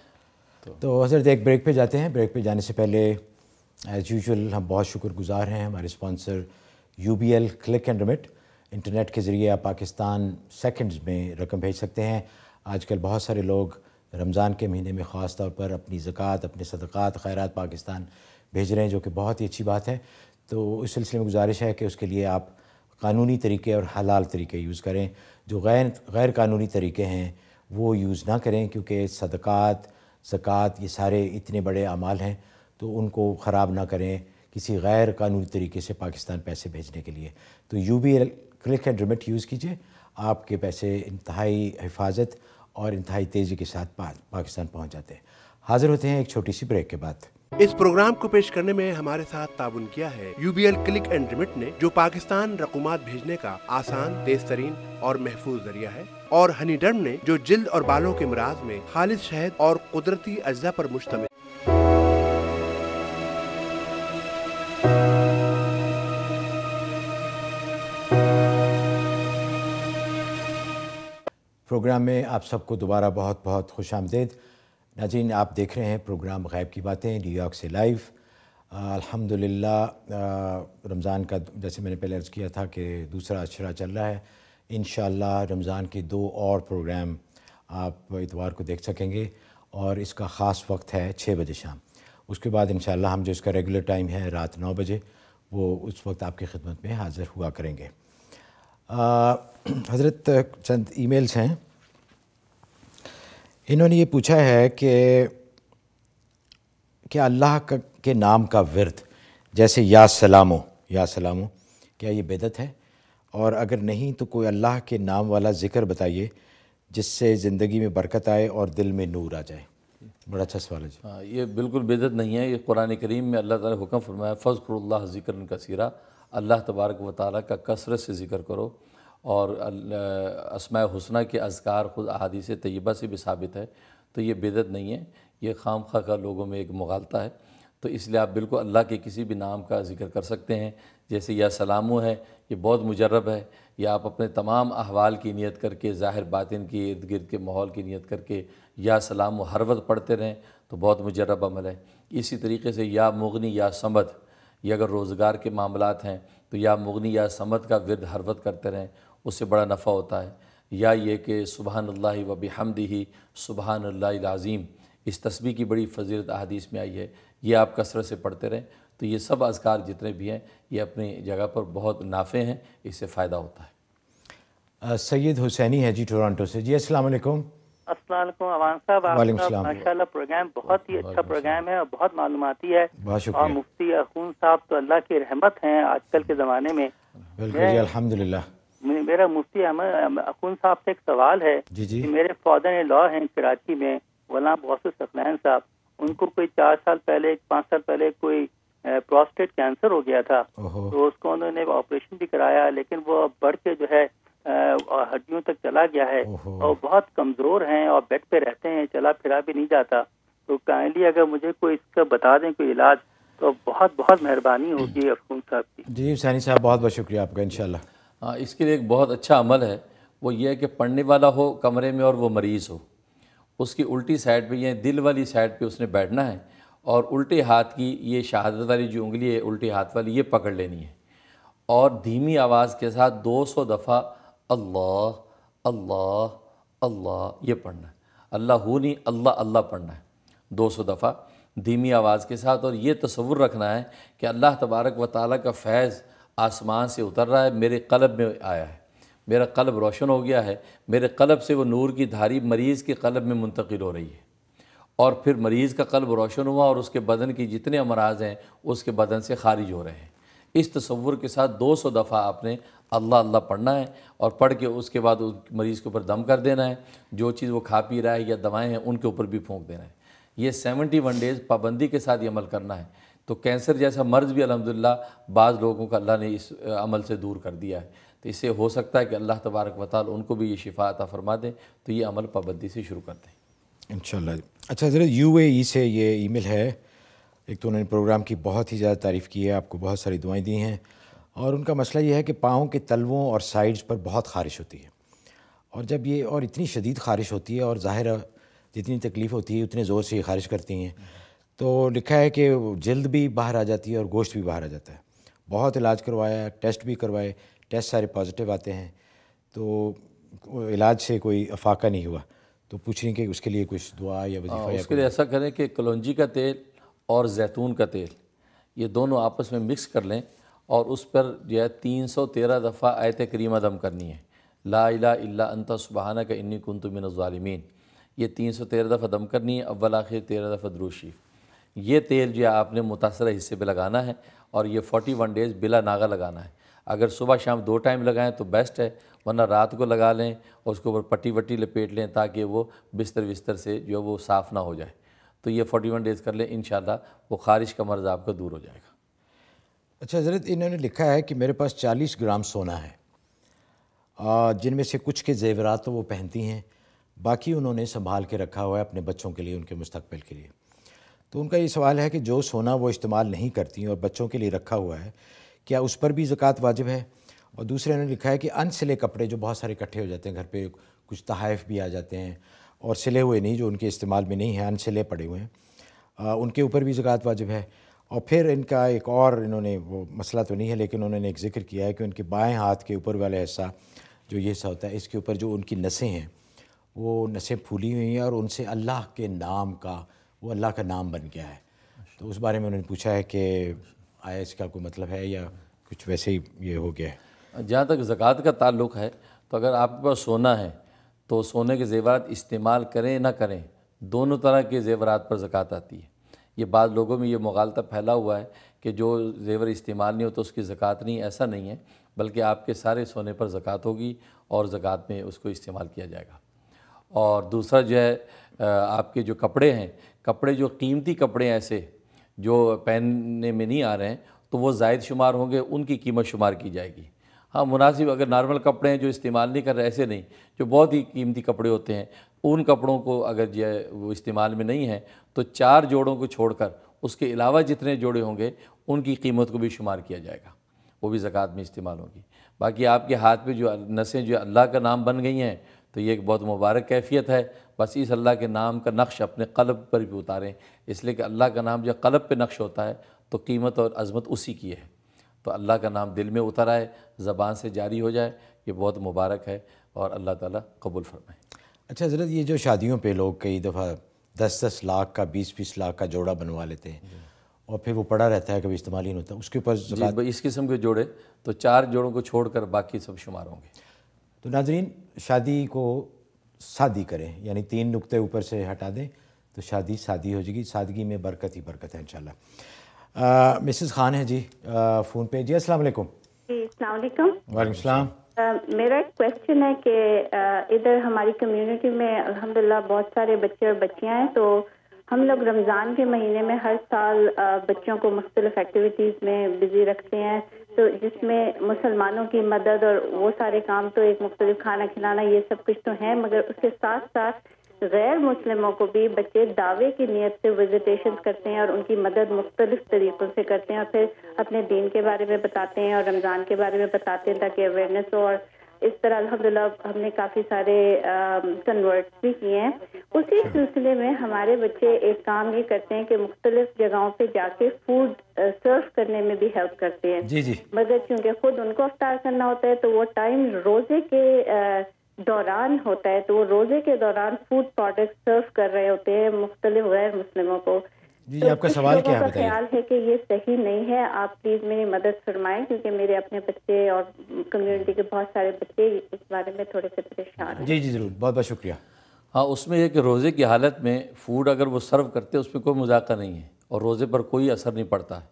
तो, तो हजरत एक ब्रेक पे जाते हैं ब्रेक पे जाने से पहले एज़ यूजल हम बहुत शुक्रगुजार हैं हमारे sponsor U B L click and remit internet के ज़रिए आप पाकिस्तान सेकेंड्स में रकम भेज सकते हैं आजकल बहुत सारे लोग रमज़ान के महीने में ख़ास तौर पर अपनी ज़क़़त अपने सदक़ात खैरत पाकिस्तान भेज रहे हैं जो कि बहुत ही अच्छी बात है तो इस सिलसिले में गुजारिश है कि उसके लिए आप कानूनी तरीके और हलाल तरीके यूज़ करें जो गैर गैर कानूनी तरीके हैं वो यूज़ ना करें क्योंकि सदक़ात ज़क़़त ये सारे इतने बड़े अमाल हैं तो उनको ख़राब ना करें किसी गैर कानूनी तरीके से पाकिस्तान पैसे भेजने के लिए तो U B L click and remit use कीजिए आपके पैसे इंतहाई हिफाजत और इंतहाई तेज़ी के साथ पाकिस्तान पहुँच जाते हैं हाज़िर होते हैं एक छोटी सी ब्रेक के बाद इस प्रोग्राम को पेश करने में हमारे साथ ताबुन किया है यूबीएल क्लिक एंड रिमिट ने जो पाकिस्तान रकूमात भेजने का आसान तेज तरीन और महफूज जरिया है और हनी डर ने जो जिल्द और बालों के मराज में खालिद शहद और कुदरती अज्जा पर मुश्तम प्रोग्राम में आप सबको दोबारा बहुत बहुत खुश आमदेद नाजीन आप देख रहे हैं प्रोग्राम गैब की बातें न्यूयॉर्क से लाइव अल्हम्दुलिल्लाह रमज़ान का जैसे मैंने पहले अर्ज़ किया था कि दूसरा अशरा चल रहा है इन रमज़ान के दो और प्रोग्राम आप इतवार को देख सकेंगे और इसका ख़ास वक्त है छः बजे शाम उसके बाद इन हम जो इसका रेगुलर टाइम है रात नौ बजे वो उस वक्त आपकी खिदमत में हाज़िर हुआ करेंगे हज़रत चंद ईमेल्स हैं इन्होंने ये पूछा है कि क्या अल्लाह के नाम का वर्द जैसे या सलामो या सलामो क्या ये बेदत है और अगर नहीं तो कोई अल्लाह के नाम वाला ज़िक्र बताइए जिससे ज़िंदगी में बरकत आए और दिल में नूर आ जाए बड़ा अच्छा सवाल है जी हाँ ये बिल्कुल बेदत नहीं है ये कुरान करीम में अल्लाह ताला हुक्म फरमाया फ़ज़कुल्ला ज़िक्र कसीरा अल्लाह तबारक व ताली का कसरत से ज़िक्र करो और असम हसन के अजगार ख़ुद अहादीस तयबा से भी साबित है तो ये बेदत नहीं है ये खाम खा का लोगों में एक मगालता है तो इसलिए आप बिल्कुल अल्लाह के किसी भी नाम का जिक्र कर सकते हैं जैसे या सलामू है ये बहुत मुजरब है या आप अपने तमाम अहवाल की नीयत करके ज़ाहिर बातिन की इर्द गिर्द के माहौल की नीयत करके या सलाम हर वक्त पढ़ते रहें तो बहुत मुजरब अमल है इसी तरीके से या मुगनी या समद ये अगर रोज़गार के मामला हैं तो या मुगनी या समद का विरद हर वक्त करते रहें उससे बड़ा नफ़ा होता है या ये कि सुबहान अल्लाह हमदी ही सुबहान अल्लाज़ीम इस तस्वीर की बड़ी फजीलत अदीस में आई है ये आप कसरत से पढ़ते रहें तो ये सब अजकार जितने भी हैं ये अपनी जगह पर बहुत नाफे हैं इससे फ़ायदा होता है सैयद हुसैनी है जी टोरंटो से जी साहब माशा प्रोग्राम बहुत ही अच्छा प्रोग्राम है और बहुत मालूमती है और मुफ्ती अखून साहब तो अल्लाह की रहमत हैं आजकल के ज़माने में बिल्कुल अल्हम्दुलिल्लाह मेरा मुफ्ती अहमद अखून साहब से एक सवाल है जी जी। कि मेरे फादर ने लॉ हैं कराची में वलाम गौसुस अखलैन साहब उनको कोई चार साल पहले पाँच साल पहले कोई प्रोस्टेट कैंसर हो गया था तो उसको उन्होंने ऑपरेशन भी कराया लेकिन वो बढ़ के जो है हड्डियों तक चला गया है और बहुत कमजोर हैं और बेड पे रहते हैं चला फिरा भी नहीं जाता तो काइंडली अगर मुझे कोई इसका बता दें कोई इलाज तो बहुत बहुत मेहरबानी होगी अफून साहब की जी हुसैनी साहब बहुत बहुत शुक्रिया आपका इनशाला हाँ, इसके लिए एक बहुत अच्छा अमल है वो ये है कि पढ़ने वाला हो कमरे में और वो मरीज़ हो उसकी उल्टी साइड पे या दिल वाली साइड पे उसने बैठना है और उल्टे हाथ की ये शहादत वाली जो उंगली है उल्टे हाथ वाली ये पकड़ लेनी है और धीमी आवाज़ के साथ 200 दफ़ा अल्लाह अल्लाह अल्लाह ये पढ़ना है अल्लाह हो नहीं अल्लाह अल्लाह पढ़ना है 200 दफ़ा धीमी आवाज़ के साथ और ये तस्वुर रखना है कि अल्लाह तबारक व ताली का फैज़ आसमान से उतर रहा है मेरे कलब में आया है मेरा कलब रोशन हो गया है मेरे कलब से वो नूर की धारी मरीज़ के कलब में मुंतकिल हो रही है और फिर मरीज़ का कलब रोशन हुआ और उसके बदन की जितने अमराज हैं उसके बदन से खारिज हो रहे हैं इस तस्वुर के साथ दो सौ दफ़ा आपने अल्लाह अल्लाह पढ़ना है और पढ़ के उसके बाद उस मरीज़ के ऊपर दम कर देना है जो चीज़ वो खा पी रहा है या दवाएँ हैं उनके ऊपर भी फूँक देना है ये सेवेंटी वन डेज़ पाबंदी के साथ ये अमल करना है तो कैंसर जैसा मर्ज भी अलहमदिल्ला बाज़ लोगों का अल्लाह ने इस अमल से दूर कर दिया है तो इससे हो सकता है कि अल्लाह तबारक वाल उनको भी ये शिफा अता फरमा दें तो ये अमल पाबंदी से शुरू कर दें इन अच्छा ज़रा यू ए से ये ई मेल है एक तो उन्होंने प्रोग्राम की बहुत ही ज़्यादा तारीफ़ की है आपको बहुत सारी दुआएँ दी हैं और उनका मसला यह है कि पाँव के तलवों और साइड्स पर बहुत खारिश होती है और जब ये और इतनी शदीद खारिश होती है और ज़ाहिर जितनी तकलीफ़ होती है उतने ज़ोर से ये खारिश करती हैं तो लिखा है कि जल्द भी बाहर आ जाती है और गोश्त भी बाहर आ जाता है बहुत इलाज करवाया टेस्ट भी करवाए टेस्ट सारे पॉजिटिव आते हैं तो इलाज से कोई अफाका नहीं हुआ तो पूछ रही कि उसके लिए कुछ दुआ या हाँ, वजीफा या उसके लिए ऐसा करें कि कलौजी का तेल और जैतून का तेल ये दोनों आपस में मिक्स कर लें और उस पर जो है तीन सौ तेरह दफ़ा आयत करीमा दम करनी है ला इला अंत अंता सुबहाना का इन्नी कुंतु मिन ये तीन सौ तेरह दफ़ा दम करनी है अव्वल आखिर तेरह दफ़ा द्रोशीफ़ ये तेल जो आपने मुतासर हिस्से पे लगाना है और ये 41 डेज़ बिला नागा लगाना है अगर सुबह शाम दो टाइम लगाएं तो बेस्ट है वरना रात को लगा लें और उसके ऊपर पट्टी वट्टी लपेट लें ताकि वो बिस्तर बिस्तर से जो वो साफ़ ना हो जाए तो ये 41 डेज़ कर लें इन वो ख़ारिश का मर्ज़ आपका दूर हो जाएगा अच्छा हजरत इन्होंने लिखा है कि मेरे पास चालीस ग्राम सोना है जिनमें से कुछ के जेवरात तो वो पहनती हैं बाकी उन्होंने संभाल के रखा हुआ है अपने बच्चों के लिए उनके मुस्तबिल के लिए तो उनका ये सवाल है कि जो सोना वो इस्तेमाल नहीं करती और बच्चों के लिए रखा हुआ है क्या उस पर भी ज़क़़त वाजिब है और दूसरे उन्होंने लिखा है कि अन सिले कपड़े जो बहुत सारे इकट्ठे हो जाते हैं घर पे कुछ तहफ़ भी आ जाते हैं और सिले हुए नहीं जो उनके इस्तेमाल में नहीं हैं अनसिले पड़े हुए हैं उनके ऊपर भी ज़क़़त वाजिब है और फिर इनका एक और इन्होंने वो मसला तो नहीं है लेकिन उन्होंने एक ज़िक्र किया है कि उनके बाएँ हाथ के ऊपर वाला हिस्सा जो ये हिस्सा होता है इसके ऊपर जो उनकी नसें हैं वो नसें फूली हुई हैं और उनसे अल्लाह के नाम का वो अल्लाह का नाम बन गया है तो उस बारे में उन्होंने पूछा है कि आया इसका कोई मतलब है या कुछ वैसे ही ये हो गया है जहाँ तक ज़क़़त का ताल्लुक है तो अगर आपके पास सोना है तो सोने के जेवरात इस्तेमाल करें ना करें दोनों तरह के जेवरात पर ज़क़़त आती है ये बाद लोगों में ये मुगालता फैला हुआ है कि जो जेवर इस्तेमाल नहीं हो तो उसकी ज़क़़त नहीं ऐसा नहीं है बल्कि आपके सारे सोने पर ज़क़़त होगी और ज़क़़त में उसको इस्तेमाल किया जाएगा और दूसरा जो है आपके जो कपड़े हैं कपड़े जो कीमती कपड़े ऐसे जो पहनने में नहीं आ रहे हैं तो वो जायद शुमार होंगे उनकी कीमत शुमार की जाएगी हाँ मुनासिब अगर नॉर्मल कपड़े हैं जो इस्तेमाल नहीं कर रहे ऐसे नहीं जो बहुत ही कीमती कपड़े होते हैं उन कपड़ों को अगर जो वो इस्तेमाल में नहीं है तो चार जोड़ों को छोड़कर उसके अलावा जितने जोड़े होंगे उनकी कीमत को भी शुमार किया जाएगा वो भी ज़क़़त में इस्तेमाल होगी बाकी आपके हाथ में जो नसें जो अल्लाह का नाम बन गई हैं तो ये एक बहुत मुबारक कैफियत है बस इस अल्लाह के नाम का नक्श अपने कलब पर भी उतारें इसलिए कि अल्लाह का नाम जब कलब पर नक्श होता है तो कीमत और अजमत उसी की है तो अल्लाह का नाम दिल में उतर आए ज़बान से जारी हो जाए ये बहुत मुबारक है और अल्लाह ताला कबूल फरमाए अच्छा हजरत ये जो शादियों पे लोग कई दफ़ा दस दस लाख का बीस बीस लाख का जोड़ा बनवा लेते हैं और फिर वो पड़ा रहता है कभी इस्तेमाल ही नहीं होता उसके ऊपर इस किस्म के जोड़े तो चार जोड़ों को छोड़ कर बाकी सब शुमार होंगे तो नाजरीन शादी को शादी करें यानी तीन नुक्ते ऊपर से हटा दें तो शादी शादी हो जाएगी सादगी में बरकत ही बरकत है इंशाल्लाह मिसेस खान है जी आ, फ़ोन पे जी अस्सलाम वालेकुम वालेकुम मेरा एक क्वेश्चन है कि इधर हमारी कम्युनिटी में अल्हम्दुलिल्लाह बहुत सारे बच्चे और बच्चियां हैं तो हम लोग रमज़ान के महीने में हर साल बच्चों को मुख्तलिफ एक्टिविटीज़ में बिज़ी रखते हैं तो जिसमें मुसलमानों की मदद और वो सारे काम तो एक मुख्तलिफ खाना खिलाना ये सब कुछ तो है मगर उसके साथ साथ गैर मुस्लिमों को भी बच्चे दावे की नीयत से विजिटेशन करते हैं और उनकी मदद मुख्तलिफ तरीक़ों से करते हैं और फिर अपने दीन के बारे में बताते हैं और रमज़ान के बारे में बताते हैं ताकि अवेयरनेस हो और इस तरह अलहमदिल्ला हमने काफ़ी सारे कन्वर्ट भी किए हैं उसी अच्छा। सिलसिले में हमारे बच्चे एक काम ये करते हैं कि मुख्तलिफ जगहों पे जाके फूड सर्व करने में भी हेल्प करते हैं जी जी मगर चूँकि खुद उनको अफ्तार करना होता है तो वो टाइम रोजे के दौरान होता है तो वो रोजे के दौरान फूड प्रोडक्ट सर्व कर रहे होते हैं मुख्तलिफ गैर मुस्लिमों को जी तो आपका सवाल क्या है ख्याल है कि ये सही नहीं है आप प्लीज मेरी मदद फरमाएं क्योंकि मेरे अपने बच्चे और कम्युनिटी के बहुत सारे बच्चे इस बारे में थोड़े से परेशान हैं जी जी जरूर बहुत बहुत शुक्रिया हाँ उसमें यह कि रोज़े की हालत में फ़ूड अगर वो सर्व करते उसमें कोई मजाका नहीं है और रोज़े पर कोई असर नहीं पड़ता है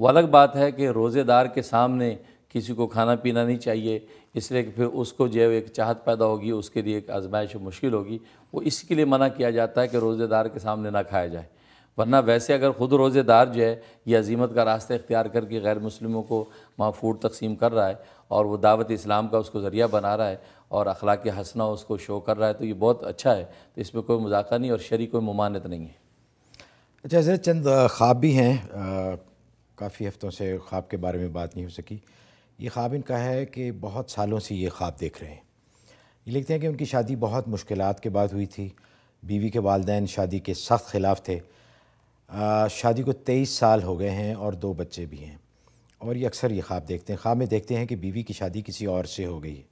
वो अलग बात है कि रोज़ेदार के सामने किसी को खाना पीना नहीं चाहिए इसलिए कि फिर उसको जो एक चाहत पैदा होगी उसके लिए एक आजमाइश मुश्किल होगी वो इसके लिए मना किया जाता है कि रोज़ेदार के सामने ना खाया जाए वरना वैसे अगर ख़ुद रोज़ेदार जो है ये अजीमत का रास्ता इख्तियार करके गैर मुस्लिमों को वहाँ फूड तकसीम कर रहा है और वो दावत इस्लाम का उसको ज़रिया बना रहा है और अखलाक हसना उसको शो कर रहा है तो ये बहुत अच्छा है तो इसमें कोई मजाक नहीं और शरी कोई ममानत नहीं है अच्छा जैसे चंद ख्वाब भी हैं काफ़ी हफ़्तों से ख्वाब के बारे में बात नहीं हो सकी ये ख्वाब इनका है कि बहुत सालों से ये ख्वाब देख रहे हैं ये लिखते हैं कि उनकी शादी बहुत मुश्किल के बाद हुई थी बीवी के वालदे शादी के सख्त खिलाफ थे शादी को तेईस साल हो गए हैं और दो बच्चे भी हैं और ये अक्सर ये ख्वाब देखते हैं ख्वाब में देखते हैं कि बीवी की शादी किसी और से हो गई है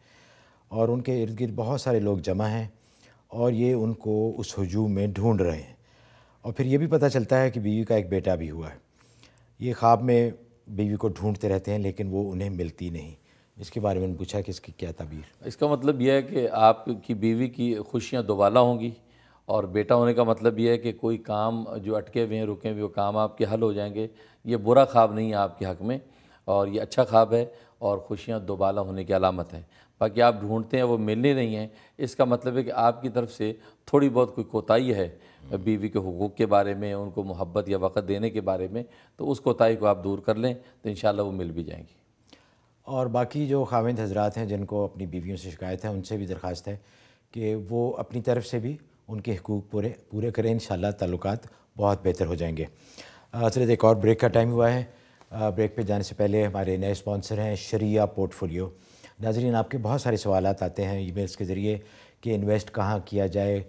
और उनके इर्द गिर्द बहुत सारे लोग जमा हैं और ये उनको उस हजूम में ढूंढ रहे हैं और फिर ये भी पता चलता है कि बीवी का एक बेटा भी हुआ है ये ख्वाब में बीवी को ढूंढते रहते हैं लेकिन वो उन्हें मिलती नहीं इसके बारे में पूछा कि इसकी क्या तबीर इसका मतलब यह है कि आपकी बीवी की खुशियाँ दोबाला होंगी और बेटा होने का मतलब ये है कि कोई काम जो अटके हुए हैं रुके हुए वो काम आपके हल हो जाएंगे ये बुरा ख्वाब नहीं है आपके हक़ में और ये अच्छा ख्वाब है और खुशियाँ दोबाला होने की अलामत है बाकी आप ढूंढते हैं वो मिलने नहीं हैं इसका मतलब है कि आपकी तरफ से थोड़ी बहुत कोई कोताही है बीवी के हकूक़ के बारे में उनको मोहब्बत या वक़्त देने के बारे में तो उस कोताही को आप दूर कर लें तो इन वो मिल भी जाएंगी और बाकी जो खाविंद हजरात हैं जिनको अपनी बीवियों से शिकायत है उनसे भी दरख्वास्त है कि वो अपनी तरफ से भी उनके हकूक़ पूरे पूरे करें इन ताल्लुक बहुत बेहतर हो जाएंगे असरत एक और ब्रेक का टाइम हुआ है ब्रेक पे जाने से पहले हमारे नए स्पॉन्सर हैं शरिया पोर्टफोलियो नाजरीन आपके बहुत सारे सवाल आते हैं ईमेल्स के ज़रिए कि इन्वेस्ट कहाँ किया जाए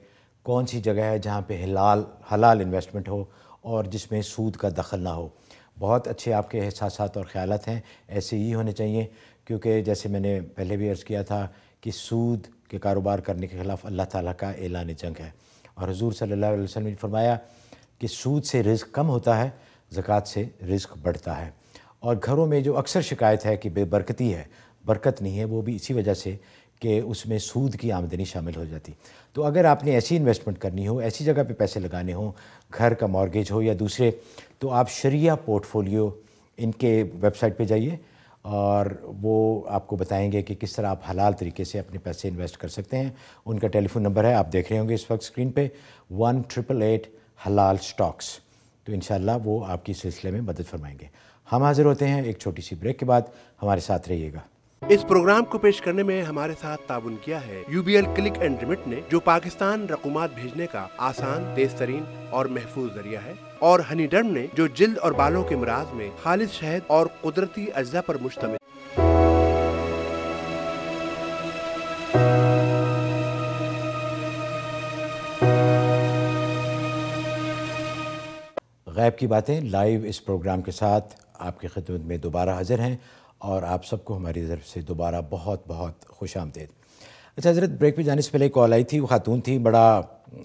कौन सी जगह है जहाँ पे हलाल हलाल इन्वेस्टमेंट हो और जिसमें सूद का दखल ना हो बहुत अच्छे आपके एहसास और ख़्याल हैं ऐसे ही होने चाहिए क्योंकि जैसे मैंने पहले भी अर्ज़ किया था कि सूद के कारोबार करने के ख़िलाफ़ अल्लाह ताला का एलान जंग है और हजूर सल्ला वसम ने फरमाया कि सूद से रिस्क कम होता है ज़क़़त से रिस्क बढ़ता है और घरों में जो अक्सर शिकायत है कि बेबरकती है बरकत नहीं है वो भी इसी वजह से कि उसमें सूद की आमदनी शामिल हो जाती तो अगर आपने ऐसी इन्वेस्टमेंट करनी हो ऐसी जगह पे पैसे लगाने हों घर का मॉर्गेज हो या दूसरे तो आप शरिया पोर्टफोलियो इनके वेबसाइट पे जाइए और वो आपको बताएंगे कि किस तरह आप हलाल तरीके से अपने पैसे इन्वेस्ट कर सकते हैं उनका टेलीफोन नंबर है आप देख रहे होंगे इस वक्त स्क्रीन पे वन ट्रिपल एट हलाल स्टॉक्स तो इन वो आपकी सिलसिले में मदद फरमाएंगे हम हाज़िर होते हैं एक छोटी सी ब्रेक के बाद हमारे साथ रहिएगा इस प्रोग्राम को पेश करने में हमारे साथ ताबुन किया है यूबीएल क्लिक एंड रिमिट ने जो पाकिस्तान रकूमत भेजने का आसान तेज तरीन और महफूज जरिया है और हनी डर्म ने जो जिल्द और बालों के मराज में खालिद शहद और कुदरती अज्जा पर मुश्तम गैब की बातें लाइव इस प्रोग्राम के साथ आपकी खिदमत में दोबारा हाजिर हैं और आप सबको हमारी तरफ से दोबारा बहुत बहुत खुश आमदेद अच्छा हजरत ब्रेक पे जाने से पहले कॉल आई थी वो खातून थी बड़ा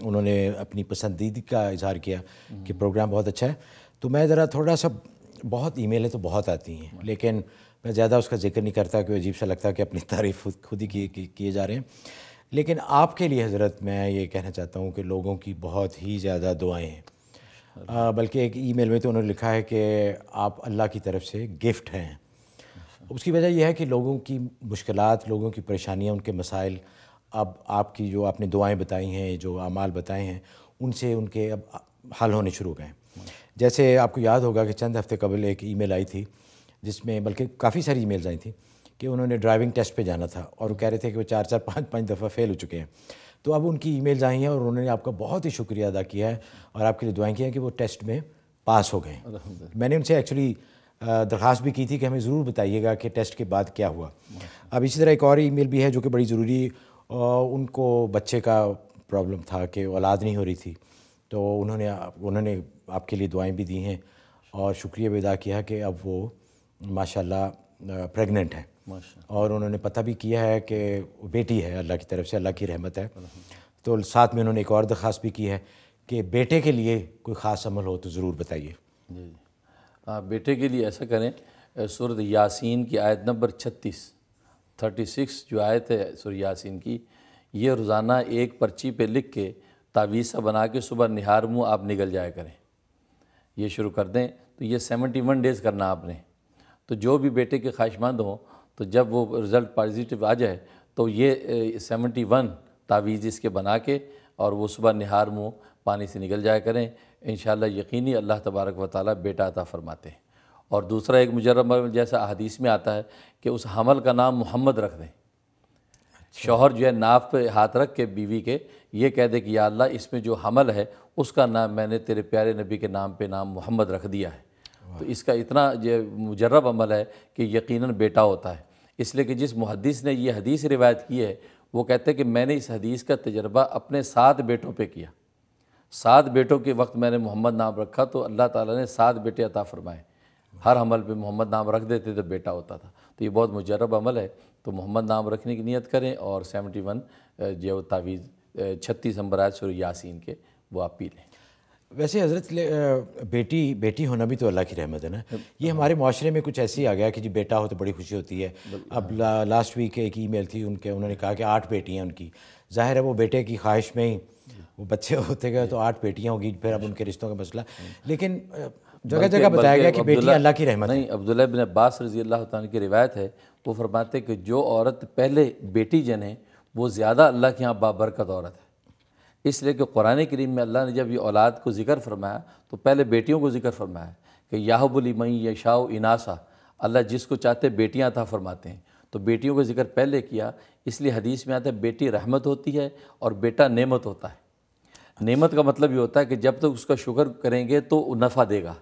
उन्होंने अपनी पसंदीदगी का इजहार किया कि प्रोग्राम हम्म। बहुत अच्छा है तो मैं ज़रा थोड़ा सा बहुत ई मेलें तो बहुत आती हैं लेकिन मैं ज़्यादा उसका जिक्र नहीं करता कि अजीब सा लगता है कि अपनी तारीफ खुद ही किए जा रहे हैं लेकिन आपके लिए हज़रत मैं ये कहना चाहता हूँ कि लोगों की बहुत ही ज़्यादा दुआएँ हैं बल्कि एक ईमेल में तो उन्होंने लिखा है कि आप अल्लाह की तरफ से गिफ्ट हैं उसकी वजह यह है कि लोगों की मुश्किल लोगों की परेशानियाँ उनके मसाइल अब आपकी जो आपने दुआएं बताई हैं जो अमाल बताए हैं उनसे उनके अब हल होने शुरू हो गए हैं जैसे आपको याद होगा कि चंद हफ्ते कबल एक ईमेल आई थी जिसमें बल्कि काफ़ी सारी ईमेल्स आई थी कि उन्होंने ड्राइविंग टेस्ट पे जाना था और वो कह रहे थे कि वो चार चार पाँच पाँच दफ़ा फेल हो चुके हैं तो अब उनकी ई मेल्स आई हैं और उन्होंने आपका बहुत ही शुक्रिया अदा किया है और आपके लिए दुआएँ की हैं कि वो टेस्ट में पास हो गए मैंने उनसे एक्चुअली दरख्वास्त भी की थी कि हमें ज़रूर बताइएगा कि टेस्ट के बाद क्या हुआ अब इसी तरह एक और ई भी है जो कि बड़ी ज़रूरी उनको बच्चे का प्रॉब्लम था कि औलाद नहीं हो रही थी तो उन्होंने उन्होंने आपके लिए दुआएं भी दी हैं और शुक्रिया भी अदा किया कि अब वो माशाल्लाह प्रेग्नेंट हैं और उन्होंने पता भी किया है कि बेटी है अल्लाह की तरफ से अल्लाह की रहमत है तो साथ में उन्होंने एक और दरख्वास्त भी की है कि बेटे के लिए कोई ख़ास अमल हो तो ज़रूर बताइए बेटे के लिए ऐसा करें सूरत यासीन की आयत नंबर छत्तीस थर्टी सिक्स जो आयत है सूर यासीन की ये रोज़ाना एक पर्ची पे लिख के तावीसा बना के सुबह निहार मुँह आप निकल जाया करें ये शुरू कर दें तो ये सेवेंटी वन डेज़ करना आपने तो जो भी बेटे के ख्वाहिशमंद हों तो जब वो रिज़ल्ट पॉजिटिव आ जाए तो ये सेवेंटी वन तावीज़ इसके बना के और वो सुबह निहार मुँह पानी से निकल जाया करें इन यकीनी अल्लाह तबारक व ताली बेटा अता फ़रमाते हैं और दूसरा एक मुजरम जैसा अदीस में आता है कि उस हमल का नाम मोहम्मद रख दें अच्छा। शोहर जो है नाफ पे हाथ रख के बीवी के ये कह दे कि या अल्लाह इसमें जो हमल है उसका नाम मैंने तेरे प्यारे नबी के नाम पे नाम मोहम्मद रख दिया है तो इसका इतना जो मुजरब अमल है कि यकीनन बेटा होता है इसलिए कि जिस मुहदस ने यह हदीस रिवायत की है वो कहते हैं कि मैंने इस हदीस का तजर्बा अपने सात बेटों पर किया सात बेटों के वक्त मैंने मोहम्मद नाम रखा तो अल्लाह ताला ने सात बेटे अता फरमाए हर अमल पे मोहम्मद नाम रख देते तो बेटा होता था तो ये बहुत मुजरब अमल है तो मोहम्मद नाम रखने की नीयत करें और सेवेंटी वन जो तावीज़ छत्तीस अम्बराज सुर यासिन के वो आप पी लें वैसे हजरत बेटी बेटी होना भी तो अल्लाह की रहमत है ना हाँ। ये हमारे माशरे में कुछ ऐसे ही आ गया कि जी बेटा हो तो बड़ी खुशी होती है अब ला, लास्ट वीक एक ईमेल थी उनके उन्होंने कहा कि आठ बेटियाँ उनकी ज़ाहिर है वो बेटे की ख्वाहिश में ही वो बच्चे होते गए तो आठ बेटियाँ होगी फिर अब उनके रिश्तों का मसला लेकिन जगह जगह बताया गया कि बेटी अल्लाह की रहमत नहीं अब्दुल्ला बिन अब्बास रजी अल्लाह की रिवायत है वो फरमाते कि जो औरत पहले बेटी जने वो ज़्यादा अल्लाह के यहाँ बाबरकत औरत है इसलिए कि कुरान करीम में अल्लाह ने जब ये औलाद को जिक्र फरमाया तो पहले बेटियों को जिक्र फरमाया कि या शाह इनासा अल्लाह जिसको चाहते बेटियाँ था फरमाते हैं तो बेटियों का जिक्र पहले किया इसलिए हदीस में आता है बेटी रहमत होती है और बेटा नेमत होता है नेमत का मतलब ये होता है कि जब तक तो उसका शुक्र करेंगे तो नफ़ा देगा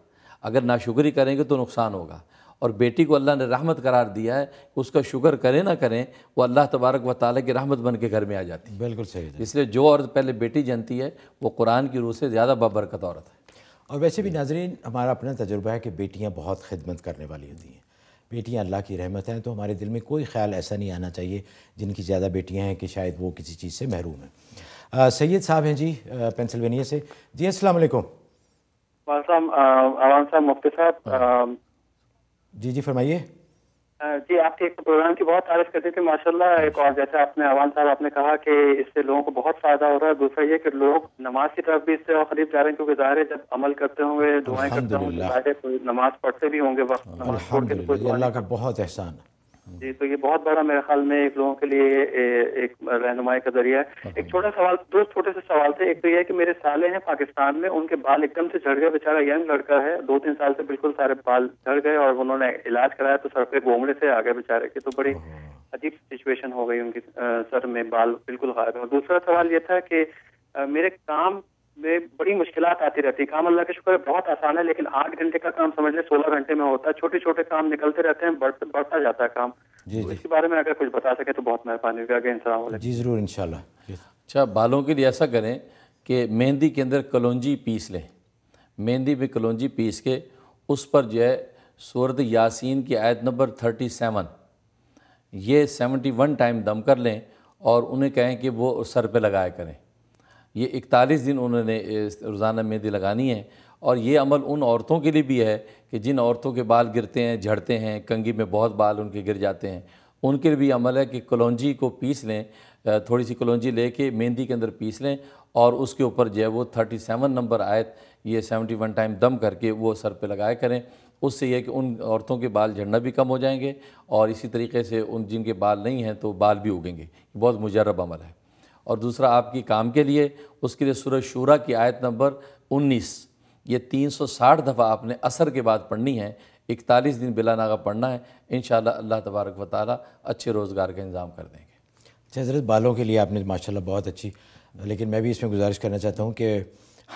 अगर नाशुक्री करेंगे तो नुकसान होगा और बेटी को अल्लाह ने रहमत करार दिया है उसका शुक्र करें ना करें वो अल्लाह तबारक व ताली की रहमत बन के घर में आ जाती है बिल्कुल सही इसलिए जो औरत पहले बेटी जनती है वो कुरान की रूह से ज़्यादा बाबरकत औरत है और वैसे भी नाजरीन हमारा अपना तजुर्बा है कि बेटियाँ बहुत खिदमत करने वाली होती हैं बेटियाँ अल्लाह की रहमत हैं तो हमारे दिल में कोई ख्याल ऐसा नहीं आना चाहिए जिनकी ज़्यादा बेटियाँ हैं कि शायद वो किसी चीज़ से महरूम हैं सैयद साहब हैं जी पेंसिल्वेनिया से जी असल साहब मुफ्ती साहब हाँ। जी जी फरमाइए जी आपके एक प्रोग्राम की बहुत तारीफ करते थे माशाल्लाह एक और जैसे आपने अवान साहब आपने कहा कि इससे लोगों को बहुत फायदा हो रहा है दूसरा ये कि लोग नमाज की तरफ भी इससे और खरीद जा रहे हैं क्योंकि जाहिर है जब अमल करते होंगे दुआएं करते होंगे नमाज पढ़ते भी होंगे वक्त नमाज पढ़ के अल्लाह का बहुत एहसान है हम्म। जी तो ये बहुत बड़ा मेरे ख्याल में एक लोगों के लिए एक रहनुमाई का जरिया है हम्म। एक छोटा सवाल दो छोटे से सवाल थे एक तो यह है कि मेरे साले हैं पाकिस्तान में उनके बाल एकदम से झड़ गए बेचारा यंग लड़का है दो तीन साल से बिल्कुल सारे बाल झड़ गए और उन्होंने इलाज कराया तो सर पे घोमड़े से आ गए बेचारे के तो बड़ी अजीब सिचुएशन हो गई उनकी सर में बाल बिल्कुल गायब और दूसरा सवाल ये था कि मेरे काम में बड़ी मुश्किल आती रहती है काम अल्लाह के शुक्र है बहुत आसान है लेकिन आठ घंटे का काम समझ ले सोलह घंटे में होता है छोटे छोटे काम निकलते रहते हैं बढ़, बढ़ता जाता है काम जी, तो जी। इसके बारे में अगर कुछ बता सके तो बहुत मेहरबानी होगी आगे इंसान जी ज़रूर इन अच्छा बालों के लिए ऐसा करें कि मेहंदी के अंदर कलौजी पीस लें मेहंदी में कलौजी पीस के उस पर जो है सूरत यासीन की आयत नंबर थर्टी सेवन ये सेवेंटी वन टाइम दम कर लें और उन्हें कहें कि वो सर पे लगाया करें ये इकतालीस दिन उन्होंने रोज़ाना मेहंदी लगानी है और ये अमल उन औरतों के लिए भी है कि जिन औरतों के बाल गिरते हैं झड़ते हैं कंगी में बहुत बाल उनके गिर जाते हैं उनके लिए भी अमल है कि कलौजी को पीस लें थोड़ी सी कलौजी ले कर मेहंदी के अंदर पीस लें और उसके ऊपर जो है वो थर्टी सेवन नंबर आयत ये सेवेंटी वन टाइम दम करके वो सर पर लगाया करें उससे यह कि उन औरतों के बाल झड़ना भी कम हो जाएंगे और इसी तरीके से उन जिनके बाल नहीं हैं तो बाल भी उगेंगे बहुत मुजरब अमल है और दूसरा आपकी काम के लिए उसके लिए सूरज शूरा की आयत नंबर 19 ये 360 दफ़ा आपने असर के बाद पढ़नी है इकतालीस दिन बिला नागा पढ़ना है इन अल्लाह तबारक व ताली अच्छे रोज़गार का इंतज़ाम कर देंगे अच्छा हजरत बालों के लिए आपने माशा बहुत अच्छी लेकिन मैं भी इसमें गुजारिश करना चाहता हूँ कि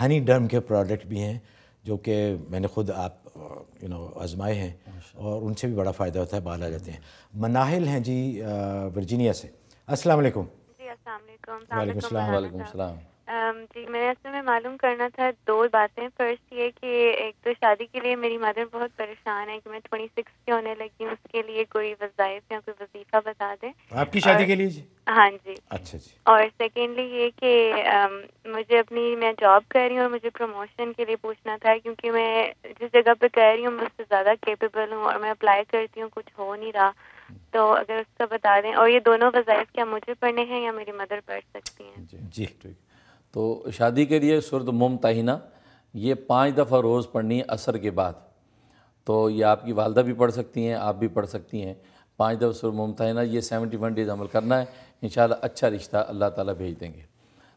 हनी डर्म के प्रोडक्ट भी हैं जो कि मैंने खुद आप यू नो आजमाए हैं और उनसे भी बड़ा फ़ायदा होता है बाल आ जाते हैं मनाहिल हैं जी वर्जीनिया से अस्सलाम वालेकुम Um, जी मैंने असल में मालूम करना था दो बातें फर्स्ट ये कि एक तो शादी के लिए मेरी मदर बहुत परेशान है कि मैं ट्वेंटी सिक्स की होने लगी हूँ उसके लिए कोई वजायफ या कोई वजीफा बता दें आपकी शादी और, के लिए जी हाँ जी अच्छा जी और सेकेंडली ये कि um, मुझे अपनी मैं जॉब कर रही हूँ और मुझे प्रमोशन के लिए पूछना था क्योंकि मैं जिस जगह पे कह रही हूँ मैं उससे ज़्यादा केपेबल हूँ और मैं अप्लाई करती हूँ कुछ हो नहीं रहा तो अगर उसका बता दें और ये दोनों वजायफ क्या मुझे पढ़ने हैं या मेरी मदर पढ़ सकती हैं जी ठीक तो शादी के लिए सुरद मुमताहिना ये पाँच दफ़ा रोज़ पढ़नी है असर के बाद तो ये आपकी वालदा भी पढ़ सकती हैं आप भी पढ़ सकती हैं पाँच दफ़ा सुरद मुमताहिना ये सेवेंटी वन डेज़ अमल करना है इन अच्छा रिश्ता अल्लाह ताली भेज देंगे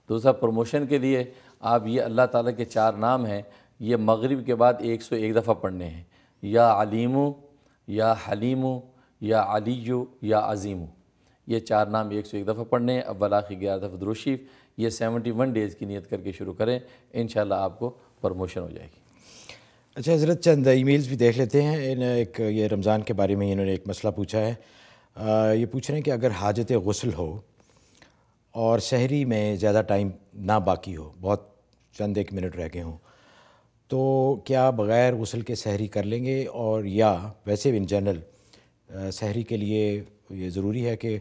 दूसरा प्रमोशन के लिए आप ये अल्लाह ताला के चार नाम हैं ये मगरिब के बाद एक सौ एक दफ़ा पढ़ने हैं या अलीमू या हलीमू या अली या अजीमू ये चार नाम एक सौ एक दफ़ा पढ़ने अव्वल आखिर ग्यारह दफ़ा दरोशीफ ये सेवेंटी वन डेज़ की नीयत करके शुरू करें इन आपको प्रमोशन हो जाएगी अच्छा हज़रत चंद ईमेल्स भी देख लेते हैं इन एक ये रमज़ान के बारे में इन्होंने एक मसला पूछा है आ, ये पूछ रहे हैं कि अगर हाजत गसल हो और शहरी में ज़्यादा टाइम ना बाकी हो बहुत चंद एक मिनट रह गए हों तो क्या बग़ैर गसल के शहरी कर लेंगे और या वैसे भी इन जनरल शहरी के लिए ये ज़रूरी है कि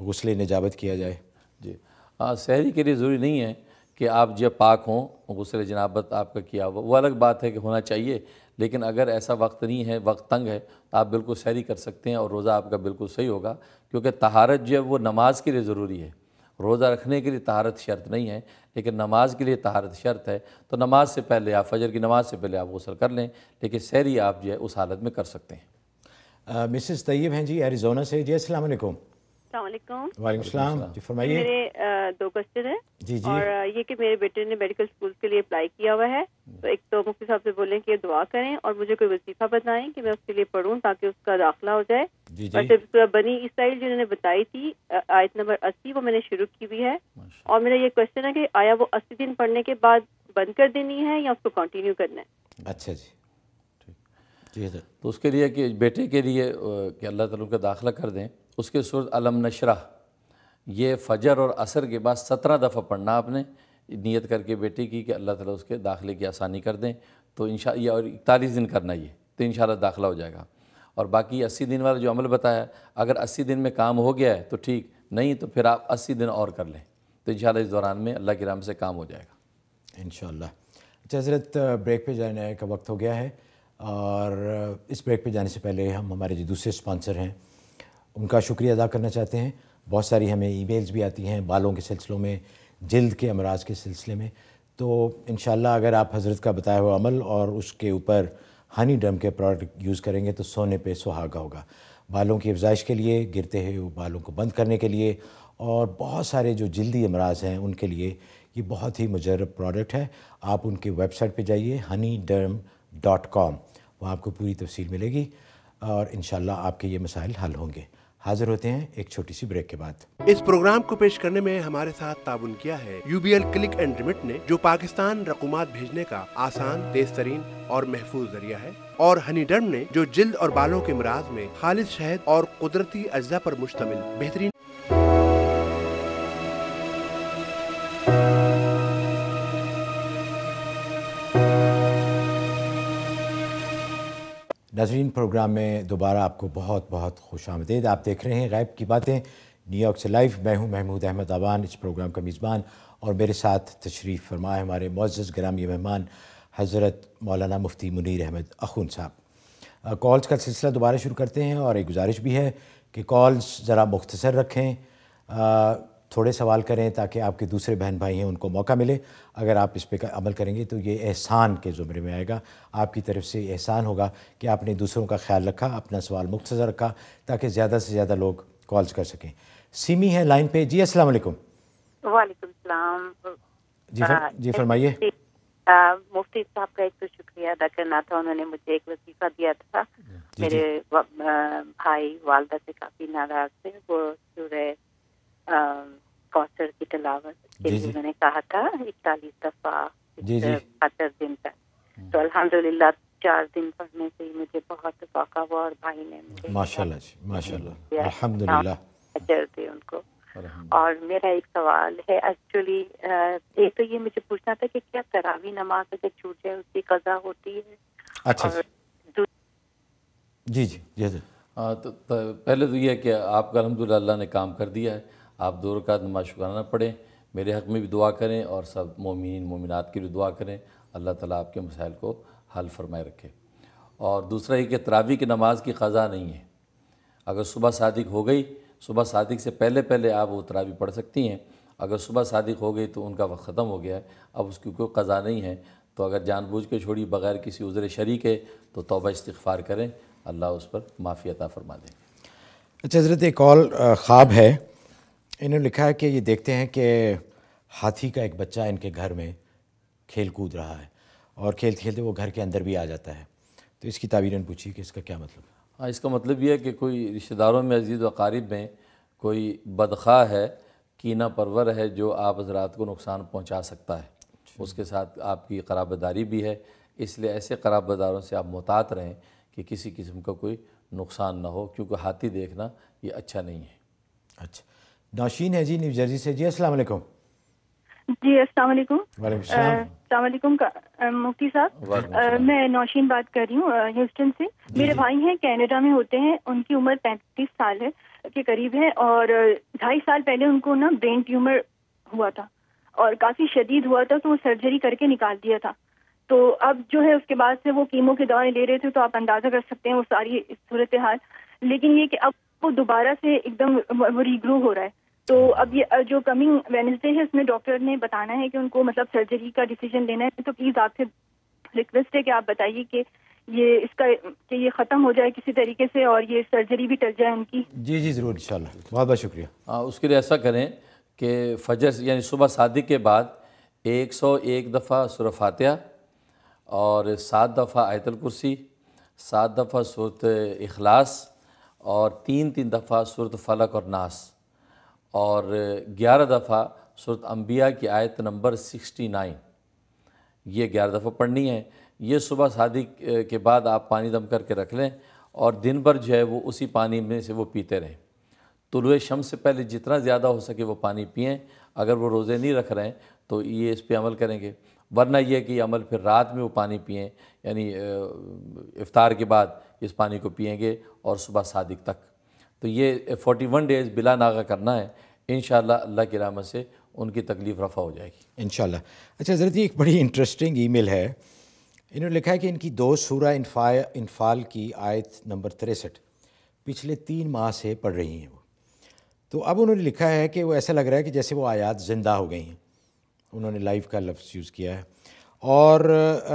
गसल नजाबत किया जाए जी शहरी के लिए ज़रूरी नहीं है कि आप जब पाक हों गसल जनाबत आपका किया हुआ वो अलग बात है कि होना चाहिए लेकिन अगर ऐसा वक्त नहीं है वक्त तंग है तो आप बिल्कुल सैरी कर सकते हैं और रोज़ा आपका बिल्कुल सही होगा क्योंकि तहारत जो है वो नमाज के लिए ज़रूरी है रोज़ा रखने के लिए तहारत शर्त नहीं है लेकिन नमाज के लिए तहारत शर्त है तो नमाज से पहले आप फजर की नमाज से पहले आप गसल कर लें लेकिन शहरी आप जो है उस हालत में कर सकते हैं मिसेस uh, तैयब हैं जी एरिजोना से जी अस्सलाम वालेकुम वाले जी फरमाइए मेरे uh, दो क्वेश्चन है जी जी और uh, ये कि मेरे बेटे ने मेडिकल स्कूल के लिए अप्लाई किया हुआ है तो एक तो मुफ्ती साहब से बोले कि दुआ करें और मुझे कोई वजीफा बताएं कि मैं उसके लिए पढ़ूं ताकि उसका दाखिला हो जाए और बनी इसराइल जिन्होंने बताई थी आयत नंबर अस्सी वो मैंने शुरू की हुई है और मेरा ये क्वेश्चन है की आया वो अस्सी दिन पढ़ने के बाद बंद कर देनी है या उसको कंटिन्यू करना है अच्छा जी जी सर तो उसके लिए कि बेटे के लिए कि अल्लाह तुम का दाखिला कर दें उसके सूरत अलम नशरा ये फजर और असर के बाद सत्रह दफ़ा पढ़ना आपने नीयत करके बेटे की कि अल्लाह ताला उसके दाखिले की आसानी कर दें तो इन ये और इकतालीस दिन करना ये तो इन दाखिला हो जाएगा और बाकी अस्सी दिन वाला जो अमल बताया अगर अस्सी दिन में काम हो गया है तो ठीक नहीं तो फिर आप अस्सी दिन और कर लें तो इन इस दौरान में अल्लाह के राम से काम हो जाएगा इन अच्छा हज़रत ब्रेक पे जाने का वक्त हो गया है और इस ब्रेक पे जाने से पहले हम हमारे जो दूसरे स्पॉन्सर हैं उनका शुक्रिया अदा करना चाहते हैं बहुत सारी हमें ईमेल्स भी आती हैं बालों के सिलसिलों में जल्द के अमराज के सिलसिले में तो इन अगर आप हज़रत का बताया हुआ अमल और उसके ऊपर हनी ड्रम के प्रोडक्ट यूज़ करेंगे तो सोने पे सुहागा होगा बालों की अफजाइश के लिए गिरते हुए बालों को बंद करने के लिए और बहुत सारे जो जल्दी अमराज हैं उनके लिए ये बहुत ही मुजरब प्रोडक्ट है आप उनके वेबसाइट पे जाइए हनी डर्म डॉट कॉम वहाँ आपको पूरी तफसील मिलेगी और इन आपके ये मसाइल हल होंगे हाजिर होते हैं एक छोटी सी ब्रेक के बाद इस प्रोग्राम को पेश करने में हमारे साथ ताबन किया है U B L click and remit ने जो पाकिस्तान रकूमात भेजने का आसान तेज तरीन और महफूज जरिया है और हनी डर्म ने जो जल्द और बालों के मराज में खालिद शहद और कुदरती अज्जा पर मुश्तमिल बेहतरीन नाजरीन प्रोग्राम में दोबारा आपको बहुत बहुत खुश आमदेद आप देख रहे हैं गैब की बातें न्यूयॉर्क से लाइव मैं हूं महमूद अहमद अबान इस प्रोग्राम का मेज़बान और मेरे साथ तशरीफ़ फरमाए हमारे मोज़ ग्रामीण मेहमान हज़रत मौलाना मुफ्ती मुनीर अहमद अखून साहब कॉल्स का सिलसिला दोबारा शुरू करते हैं और एक गुजारिश भी है कि कॉल्स ज़रा मुख्तसर रखें थोड़े सवाल करें ताकि आपके दूसरे बहन भाई हैं उनको मौका मिले अगर आप इस पर अमल करेंगे तो ये एहसान के ज़ुमरे में आएगा आपकी तरफ से एहसान होगा कि आपने दूसरों का ख्याल रखा अपना सवाल मुख्तर रखा ताकि ज़्यादा से ज़्यादा लोग कॉल्स कर सकें सिमी है लाइन पे जी असल वालेकुम जी फर, जी फरमाइए मुफ्ती साहब का एक तो शुक्रिया अदा करना था उन्होंने मुझे एक वजीफा दिया था जी मेरे जी। भाई वालदा से काफ़ी नाराज थे वो सूर्य कौशर की तलावत के लिए मैंने कहा था इकतालीस दफा सत्तर दिन तक हम्म। तो अलहमदुल्ला चार दिन पढ़ने से ही मुझे बहुत फाका हुआ और भाई ने मुझे उनको और मेरा एक सवाल है एक्चुअली एक तो ये मुझे पूछना था कि क्या तरावी नमाज अगर छूट जाए उसकी कजा होती है अच्छा, अच्छा। जी जी जी हाँ, तो, तो पहले तो यह है कि आपका अलहमदिल्ला ने काम कर दिया है आप दो रकात नमाज शुक्राना पढ़ें मेरे हक़ में भी दुआ करें और सब मोमिन मोमिनत की भी दुआ करें अल्लाह ताला आपके मसाइल को हल फरमाए रखे और दूसरा ये कि तरावी की नमाज़ की कज़ा नहीं है अगर सुबह सादिक हो गई सुबह सादिक से पहले पहले आप वो तरावी पढ़ सकती हैं अगर सुबह सादिक हो गई तो उनका वक्त ख़त्म हो गया है अब उसकी कोई क़ज़ा नहीं है तो अगर जानबूझ के छोड़ी बगैर किसी उज़र शरीक है तो तोबा इस्तफ़ार करें अल्लाह उस पर माफ़ी अता फरमा दें अच्छा हजरत एक और ख़्वाब है इन्होंने लिखा है कि ये देखते हैं कि हाथी का एक बच्चा इनके घर में खेल कूद रहा है और खेल खेलते वो घर के अंदर भी आ जाता है तो इसकी ताबीर ने पूछी कि इसका क्या मतलब हाँ इसका मतलब ये है कि कोई रिश्तेदारों में अजीज़ वकारीब में कोई बदखा है कीना परवर है जो आप हजरात को नुकसान पहुँचा सकता है अच्छा। उसके साथ आपकी खराबदारी भी है इसलिए ऐसे खराबदारों से आप मुहतात रहें कि किसी किस्म का कोई नुकसान ना हो क्योंकि हाथी देखना ये अच्छा नहीं है अच्छा नाशीन है जी न्यू से जी अस्सलाम वालेकुम जी अस्सलाम वालेकुम मुफ्ती साहब मैं नौशीन बात कर रही हूँ ह्यूस्टन से मेरे भाई हैं कनाडा में होते हैं उनकी उम्र पैंतीस साल है के करीब है और ढाई साल पहले उनको ना ब्रेन ट्यूमर हुआ था और काफ़ी शदीद हुआ था तो वो सर्जरी करके निकाल दिया था तो अब जो है उसके बाद से वो कीमो के दवाएं ले रहे थे तो आप अंदाज़ा कर सकते हैं वो सारी सूरत हाल लेकिन ये कि अब वो दोबारा से एकदम वो रीग्रो हो रहा है तो अब ये जो कमिंग वेनसडे है इसमें डॉक्टर ने बताना है कि उनको मतलब सर्जरी का डिसीजन लेना है तो प्लीज़ आपसे रिक्वेस्ट है कि आप बताइए कि ये इसका कि ये ख़त्म हो जाए किसी तरीके से और ये सर्जरी भी टल जाए उनकी जी जी ज़रूर इन बहुत बहुत शुक्रिया आ, उसके लिए ऐसा करें कि फजर यानी सुबह शादी के बाद एक सौ एक दफ़ा सुर और सात दफ़ा आयतल कुर्सी सात दफ़ा सूरत अखलास और तीन तीन दफ़ा सूरत फलक और नास और ग्यारह दफ़ा सूरत अम्बिया की आयत नंबर सिक्सटी नाइन ये ग्यारह दफ़ा पढ़नी है ये सुबह शादी के बाद आप पानी दम करके रख लें और दिन भर जो है वो उसी पानी में से वो पीते रहें तुलुए शम से पहले जितना ज़्यादा हो सके वो पानी पिएँ अगर वो रोज़े नहीं रख रहे हैं तो ये इस पर अमल करेंगे वरना यह कि अमल फिर रात में वो पानी पिएँ यानी इफ़ार के बाद इस पानी को पियेंगे और सुबह सादिक तक तो ये फ़ोटी वन डेज़ बिला नागा करना है इन अल्लाह की राम से उनकी तकलीफ़ रफ़ा हो जाएगी इन अच्छा हज़रत एक बड़ी इंटरेस्टिंग ईमेल है इन्होंने लिखा है कि इनकी दो सूरा इनफा इनफाल की आयत नंबर तिरसठ पिछले तीन माह से पढ़ रही हैं वो तो अब उन्होंने लिखा है कि वो ऐसा लग रहा है कि जैसे वो आयात ज़िंदा हो गई हैं उन्होंने लाइफ का लफ्ज़ यूज़ किया है और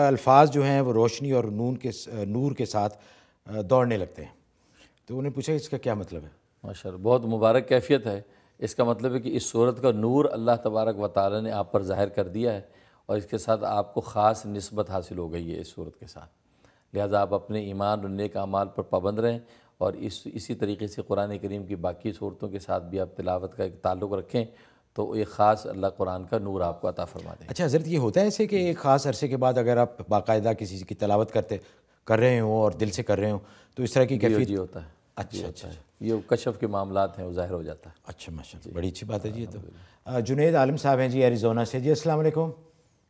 अल्फाज जो हैं वो रोशनी और नून के नूर के साथ दौड़ने लगते हैं तो उन्हें पूछा इसका क्या मतलब है माशा बहुत मुबारक कैफियत है इसका मतलब है कि इस सूरत का नूर अल्लाह तबारक व ने आप पर ज़ाहिर कर दिया है और इसके साथ आपको ख़ास नस्बत हासिल हो गई है इस सूरत के साथ लिहाजा आप अपने ईमान और नेक अमाल पर पाबंद रहें और इस इसी तरीके से कुरान करीम की बाकी सूरतों के साथ भी आप तिलावत का एक ताल्लुक़ रखें तो एक ख़ास अल्लाह कुरान का नूर आपको अता फरमा दें अच्छा हजरत ये होता है ऐसे कि एक ख़ास अरसे के बाद अगर आप बाकायदा किसी की तलावत करते कर रहे हो और दिल से कर रहे हो तो इस तरह की कैफियत होता है अच्छा अच्छा ये अच्छा, अच्छा। कशफ के मामला हैं वो ज़ाहिर हो जाता है अच्छा माशा बड़ी अच्छी बात है जी तो जुनेद आलम साहब हैं जी एरिजोना से जी अस्सलाम वालेकुम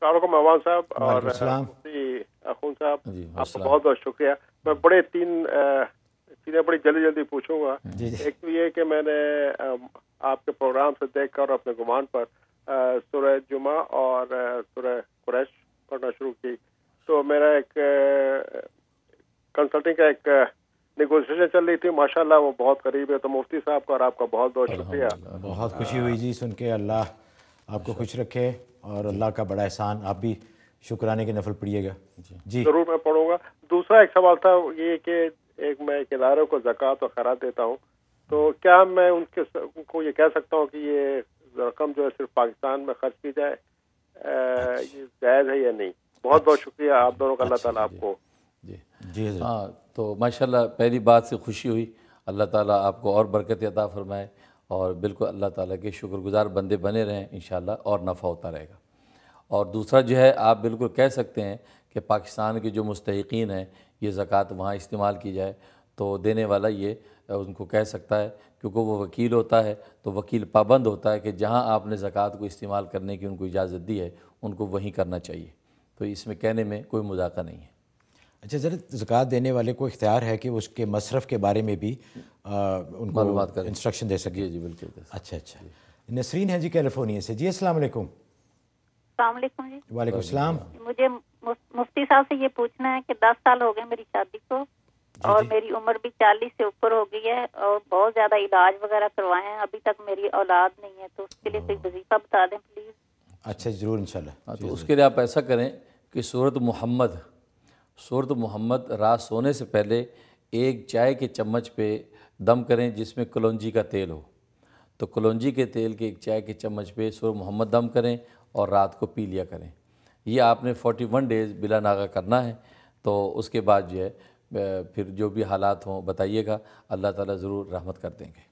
साहब और अखुन साहब आपका बहुत बहुत शुक्रिया मैं बड़े तीन चीज़ें बड़ी जल्दी जल्दी पूछूंगा एक तो ये कि मैंने आपके प्रोग्राम से देख कर अपने गुमान पर सुरह जुमा और सुरह कुरैश पढ़ना शुरू की तो मेरा एक कंसल्टिंग का एक नेगोशिएशन चल रही थी माशाल्लाह वो बहुत करीब है तो मुफ्ती साहब का और आपका बहुत बहुत शुक्रिया बहुत खुशी हुई जी सुन के अल्लाह आपको खुश रखे और अल्लाह का बड़ा एहसान आप भी शुक्राने के नफल पढ़िएगा जी जरूर मैं पढ़ूंगा दूसरा एक सवाल था ये कि एक मैं एक को जक़ात और खरात देता हूँ तो क्या मैं उनके उनको ये कह सकता हूँ कि ये रकम जो है सिर्फ पाकिस्तान में खर्च की जाए जायज़ है या नहीं बहुत बहुत शुक्रिया आप दोनों का अल्लाह अच्छा ताला आपको जी हाँ तो माशाल्लाह पहली बात से खुशी हुई अल्लाह ताला आपको और बरकत अता फरमाए और बिल्कुल अल्लाह ताला के शुक्रगुजार बंदे बने रहें इन और नफ़ा होता रहेगा और दूसरा जो है आप बिल्कुल कह सकते हैं कि पाकिस्तान के जो मुस्तकिन हैं ये ज़क़़त वहाँ इस्तेमाल की जाए तो देने वाला ये उनको कह सकता है क्योंकि वो वकील होता है तो वकील पाबंद होता है कि जहाँ आपने ज़क़़त को इस्तेमाल करने की उनको इजाज़त दी है उनको वहीं करना चाहिए तो इसमें कहने में कोई मजाका नहीं है अच्छा ज़रा जक़ात देने वाले को इख्तियार है कि उसके मसरफ़ के बारे में भी आ, उनको कर इंस्ट्रक्शन दे सके जी बिल्कुल अच्छा अच्छा नसरीन है जी कैलिफोर्निया से जी अस्सलाम वालेकुम जी वालेकुम सलाम मुझे मुफ्ती साहब से ये पूछना है कि दस साल हो गए मेरी शादी को और मेरी उम्र भी चालीस से ऊपर हो गई है और बहुत ज्यादा इलाज वगैरह करवाए हैं अभी तक मेरी औलाद नहीं है तो उसके लिए कोई हाँ। वजीफा बता दें प्लीज अच्छा जरूर इंशाल्लाह हाँ, तो उसके लिए आप ऐसा करें कि सूरत मोहम्मद सूरत मोहम्मद रात सोने से पहले एक चाय के चम्मच पे दम करें जिसमें कलौजी का तेल हो तो कलौजी के तेल के एक चाय के चम्मच पे सुर मोहम्मद दम करें और रात को पी लिया करें ये आपने 41 डेज़ बिला नागा करना है तो उसके बाद जो है फिर जो भी हालात हों बताइएगा अल्लाह ताला ज़रूर रहमत कर देंगे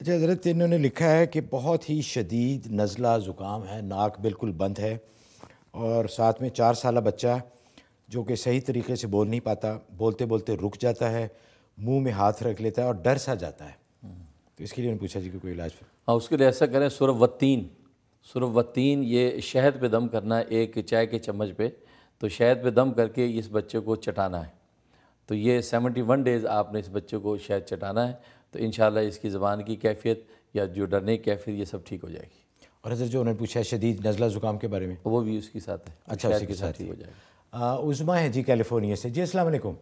अच्छा हज़रत इन्होंने लिखा है कि बहुत ही शदीद नज़ला ज़ुकाम है नाक बिल्कुल बंद है और साथ में चार साल बच्चा जो कि सही तरीके से बोल नहीं पाता बोलते बोलते रुक जाता है मुंह में हाथ रख लेता है और डर सा जाता है तो इसके लिए उन्होंने पूछा जी कि कोई इलाज हाँ उसके लिए ऐसा करें सुरभ सुरवतीन ये शहद पे दम करना है एक चाय के चम्मच पे तो शहद पे दम करके इस बच्चे को चटाना है तो ये सेवेंटी वन डेज़ आपने इस बच्चे को शहद चटाना है तो इन इसकी ज़बान की कैफियत या जो डरने की कैफियत ये सब ठीक हो जाएगी और हजर जो उन्होंने पूछा है शदीद नज़ला ज़ुकाम के बारे में वो भी उसके साथ है अच्छा उसके साथ ही हो जाएगा उजमा है जी कैलिफोर्निया से जी अस्सलाम वालेकुम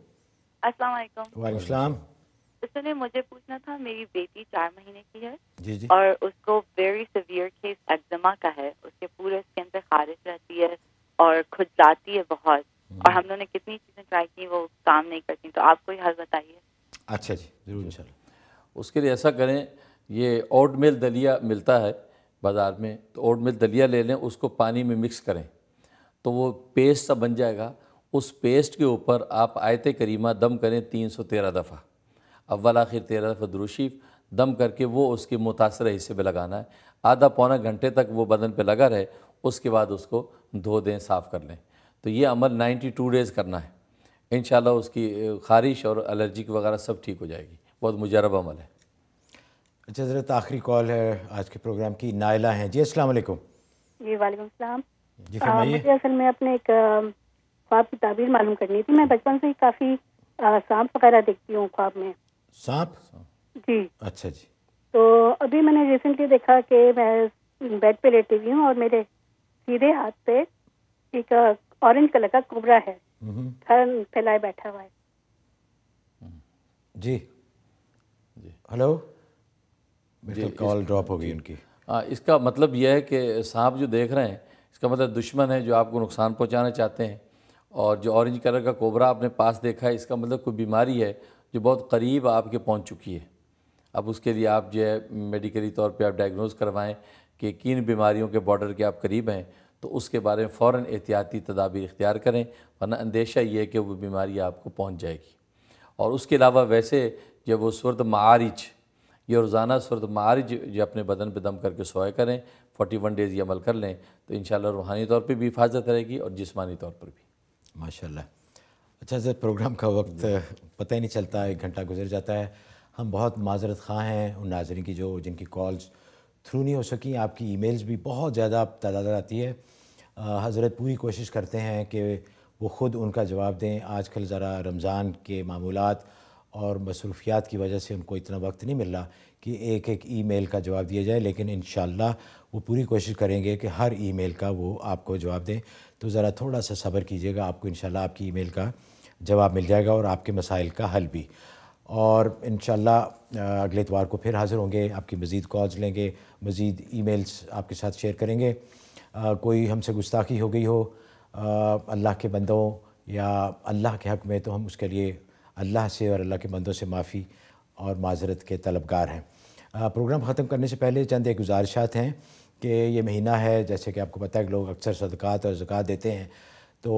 अस्सलाम वालेकुम वालेकुम सलाम इसने मुझे पूछना था मेरी बेटी चार महीने की है जी जी और उसको वेरी सिवियर केस एक्जमा का है उसके पूरे स्किन पे खारिश रहती है और खुद जाती है बहुत हम्म। और हम लोगों ने कितनी चीज़ें ट्राई की वो काम नहीं करती तो आप कोई हल बताइए अच्छा जी जरूर चलो उसके लिए ऐसा करें ये ओट मिल दलिया मिलता है बाज़ार में तो ओट मिल दलिया ले लें उसको पानी में मिक्स करें तो वो पेस्ट सा बन जाएगा उस पेस्ट के ऊपर आप आयत करीमा दम करें तीन सौ तेरह दफ़ा अव्वल आखिर तेरह दफ़ा दुरुशीफ दम करके वो उसके मुतासर हिस्से पे लगाना है आधा पौना घंटे तक वो बदन पे लगा रहे उसके बाद उसको धो दें साफ़ कर लें तो ये अमल 92 डेज़ करना है इन उसकी ख़ारिश और एलर्जी वगैरह सब ठीक हो जाएगी बहुत मुजरब अमल है अच्छा ज़रा आखिरी कॉल है आज के प्रोग्राम की नायला हैं जी असल जी वाईक जी आ, मुझे असल में अपने एक ख्वाब की ताबीर मालूम करनी थी मैं बचपन से ही काफ़ी सांप वगैरह देखती हूँ ख्वाब में सांप जी अच्छा जी तो अभी मैंने रिसेंटली देखा कि मैं बेड पे लेटी हुई हूँ और मेरे सीधे हाथ पे एक ऑरेंज कलर का कोबरा है हम्म। फैलाए बैठा हुआ है जी हेलो बिल्कुल कॉल ड्रॉप हो गई उनकी आ, इसका मतलब यह है कि सांप जो देख रहे हैं इसका मतलब दुश्मन है जो आपको नुकसान पहुंचाना चाहते हैं और जो ऑरेंज कलर का कोबरा आपने पास देखा है इसका मतलब कोई बीमारी है जो बहुत करीब आपके पहुंच चुकी है अब उसके लिए आप जो है मेडिकली तौर पे आप डायग्नोज करवाएं कि किन बीमारियों के बॉर्डर के आप करीब हैं तो उसके बारे में फ़ौर एहतियाती तदाबीर इख्तियार करें वरना अंदेशा ये है कि वो बीमारी आपको पहुँच जाएगी और उसके अलावा वैसे जब वो सुरद मारिज ये रोज़ाना सुरद मारिज जो अपने बदन पर दम करके सोया करें फोर्टी वन डेज़ ये अमल कर लें तो इन रूहानी तौर पर भी हिफाजत रहेगी और जिसमानी तौर पर भी माशा अच्छा सर प्रोग्राम का वक्त पता ही नहीं चलता एक घंटा गुजर जाता है हम बहुत माजरत खां हैं उन नाजरन की जो जिनकी कॉल्स थ्रू नहीं हो सकी आपकी मेल्स भी बहुत ज़्यादा तादाद आती है हज़रत पूरी कोशिश करते हैं कि वो ख़ुद उनका जवाब दें आजकल ज़रा रमज़ान के मामूल और मसरूफियात की वजह से उनको इतना वक्त नहीं मिल रहा कि एक एक ईमेल का जवाब दिया जाए लेकिन इन शाला वो पूरी कोशिश करेंगे कि हर ईमेल का वो आपको जवाब दें तो ज़रा थोड़ा सा सब्र कीजिएगा आपको इन आपकी ईमेल का जवाब मिल जाएगा और आपके मसाइल का हल भी और इन अगले इतवार को फिर हाज़िर होंगे आपकी मज़ीद कॉल्स लेंगे मज़ीद मेल्स आपके साथ शेयर करेंगे आ, कोई हमसे गुस्ताखी हो गई हो अल्लाह के बंदों या अल्लाह के हक़ में तो हम उसके लिए अल्लाह से और अल्लाह के बंदों से माफ़ी और माजरत के तलबगार हैं प्रोग्राम ख़त्म करने से पहले चंद एक गुजारिशात हैं कि ये महीना है जैसे कि आपको पता है कि लोग अक्सर सदक़ात और ज़क़़त देते हैं तो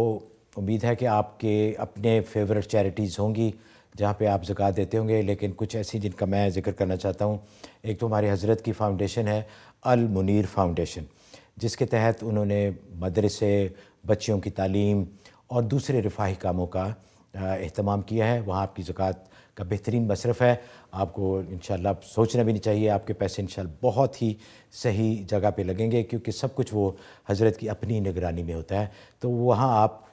उम्मीद है कि आपके अपने फेवरेट चैरिटीज़ होंगी जहाँ पे आप ज़क़़त देते होंगे लेकिन कुछ ऐसी जिनका मैं जिक्र करना चाहता हूँ एक तो हमारी हज़रत की फ़ाउंडेशन है अल मुनीर फ़ाउंडेशन जिसके तहत उन्होंने मदरसे बच्चियों की तालीम और दूसरे रिफाही कामों का अहतमाम किया है वहाँ आपकी ज़क़़त का बेहतरीन मशरफ़ है आपको इन सोचना भी नहीं चाहिए आपके पैसे इन बहुत ही सही जगह पे लगेंगे क्योंकि सब कुछ वो हज़रत की अपनी निगरानी में होता है तो वहाँ आप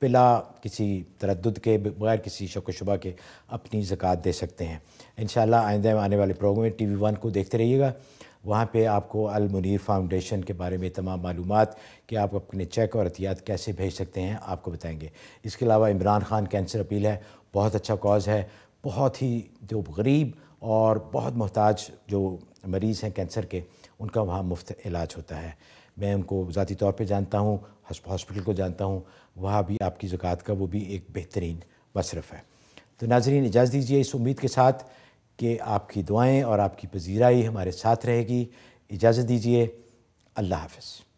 बिला किसी तरद के बगैर किसी शक शुबा के अपनी ज़क़़त दे सकते हैं इन आइंदे आने वाले प्रोग्राम में टी वी वन को देखते रहिएगा वहाँ पे आपको अलमुनीर फाउंडेशन के बारे में तमाम मालूम कि आप अपने चेक और अहतियात कैसे भेज सकते हैं आपको बताएंगे इसके अलावा इमरान खान कैंसर अपील है बहुत अच्छा कॉज है बहुत ही जो गरीब और बहुत मोहताज जो मरीज़ हैं कैंसर के उनका वहाँ मुफ्त इलाज होता है मैं उनको ज़ाती तौर पे जानता हूँ हॉस्पिटल को जानता हूँ वहाँ भी आपकी ज़ुक़ात का वो भी एक बेहतरीन मशरफ है तो नाजरीन इजाज़ दीजिए इस उम्मीद के साथ कि आपकी दुआएं और आपकी पजीराई हमारे साथ रहेगी इजाज़त दीजिए अल्लाह हाफिज़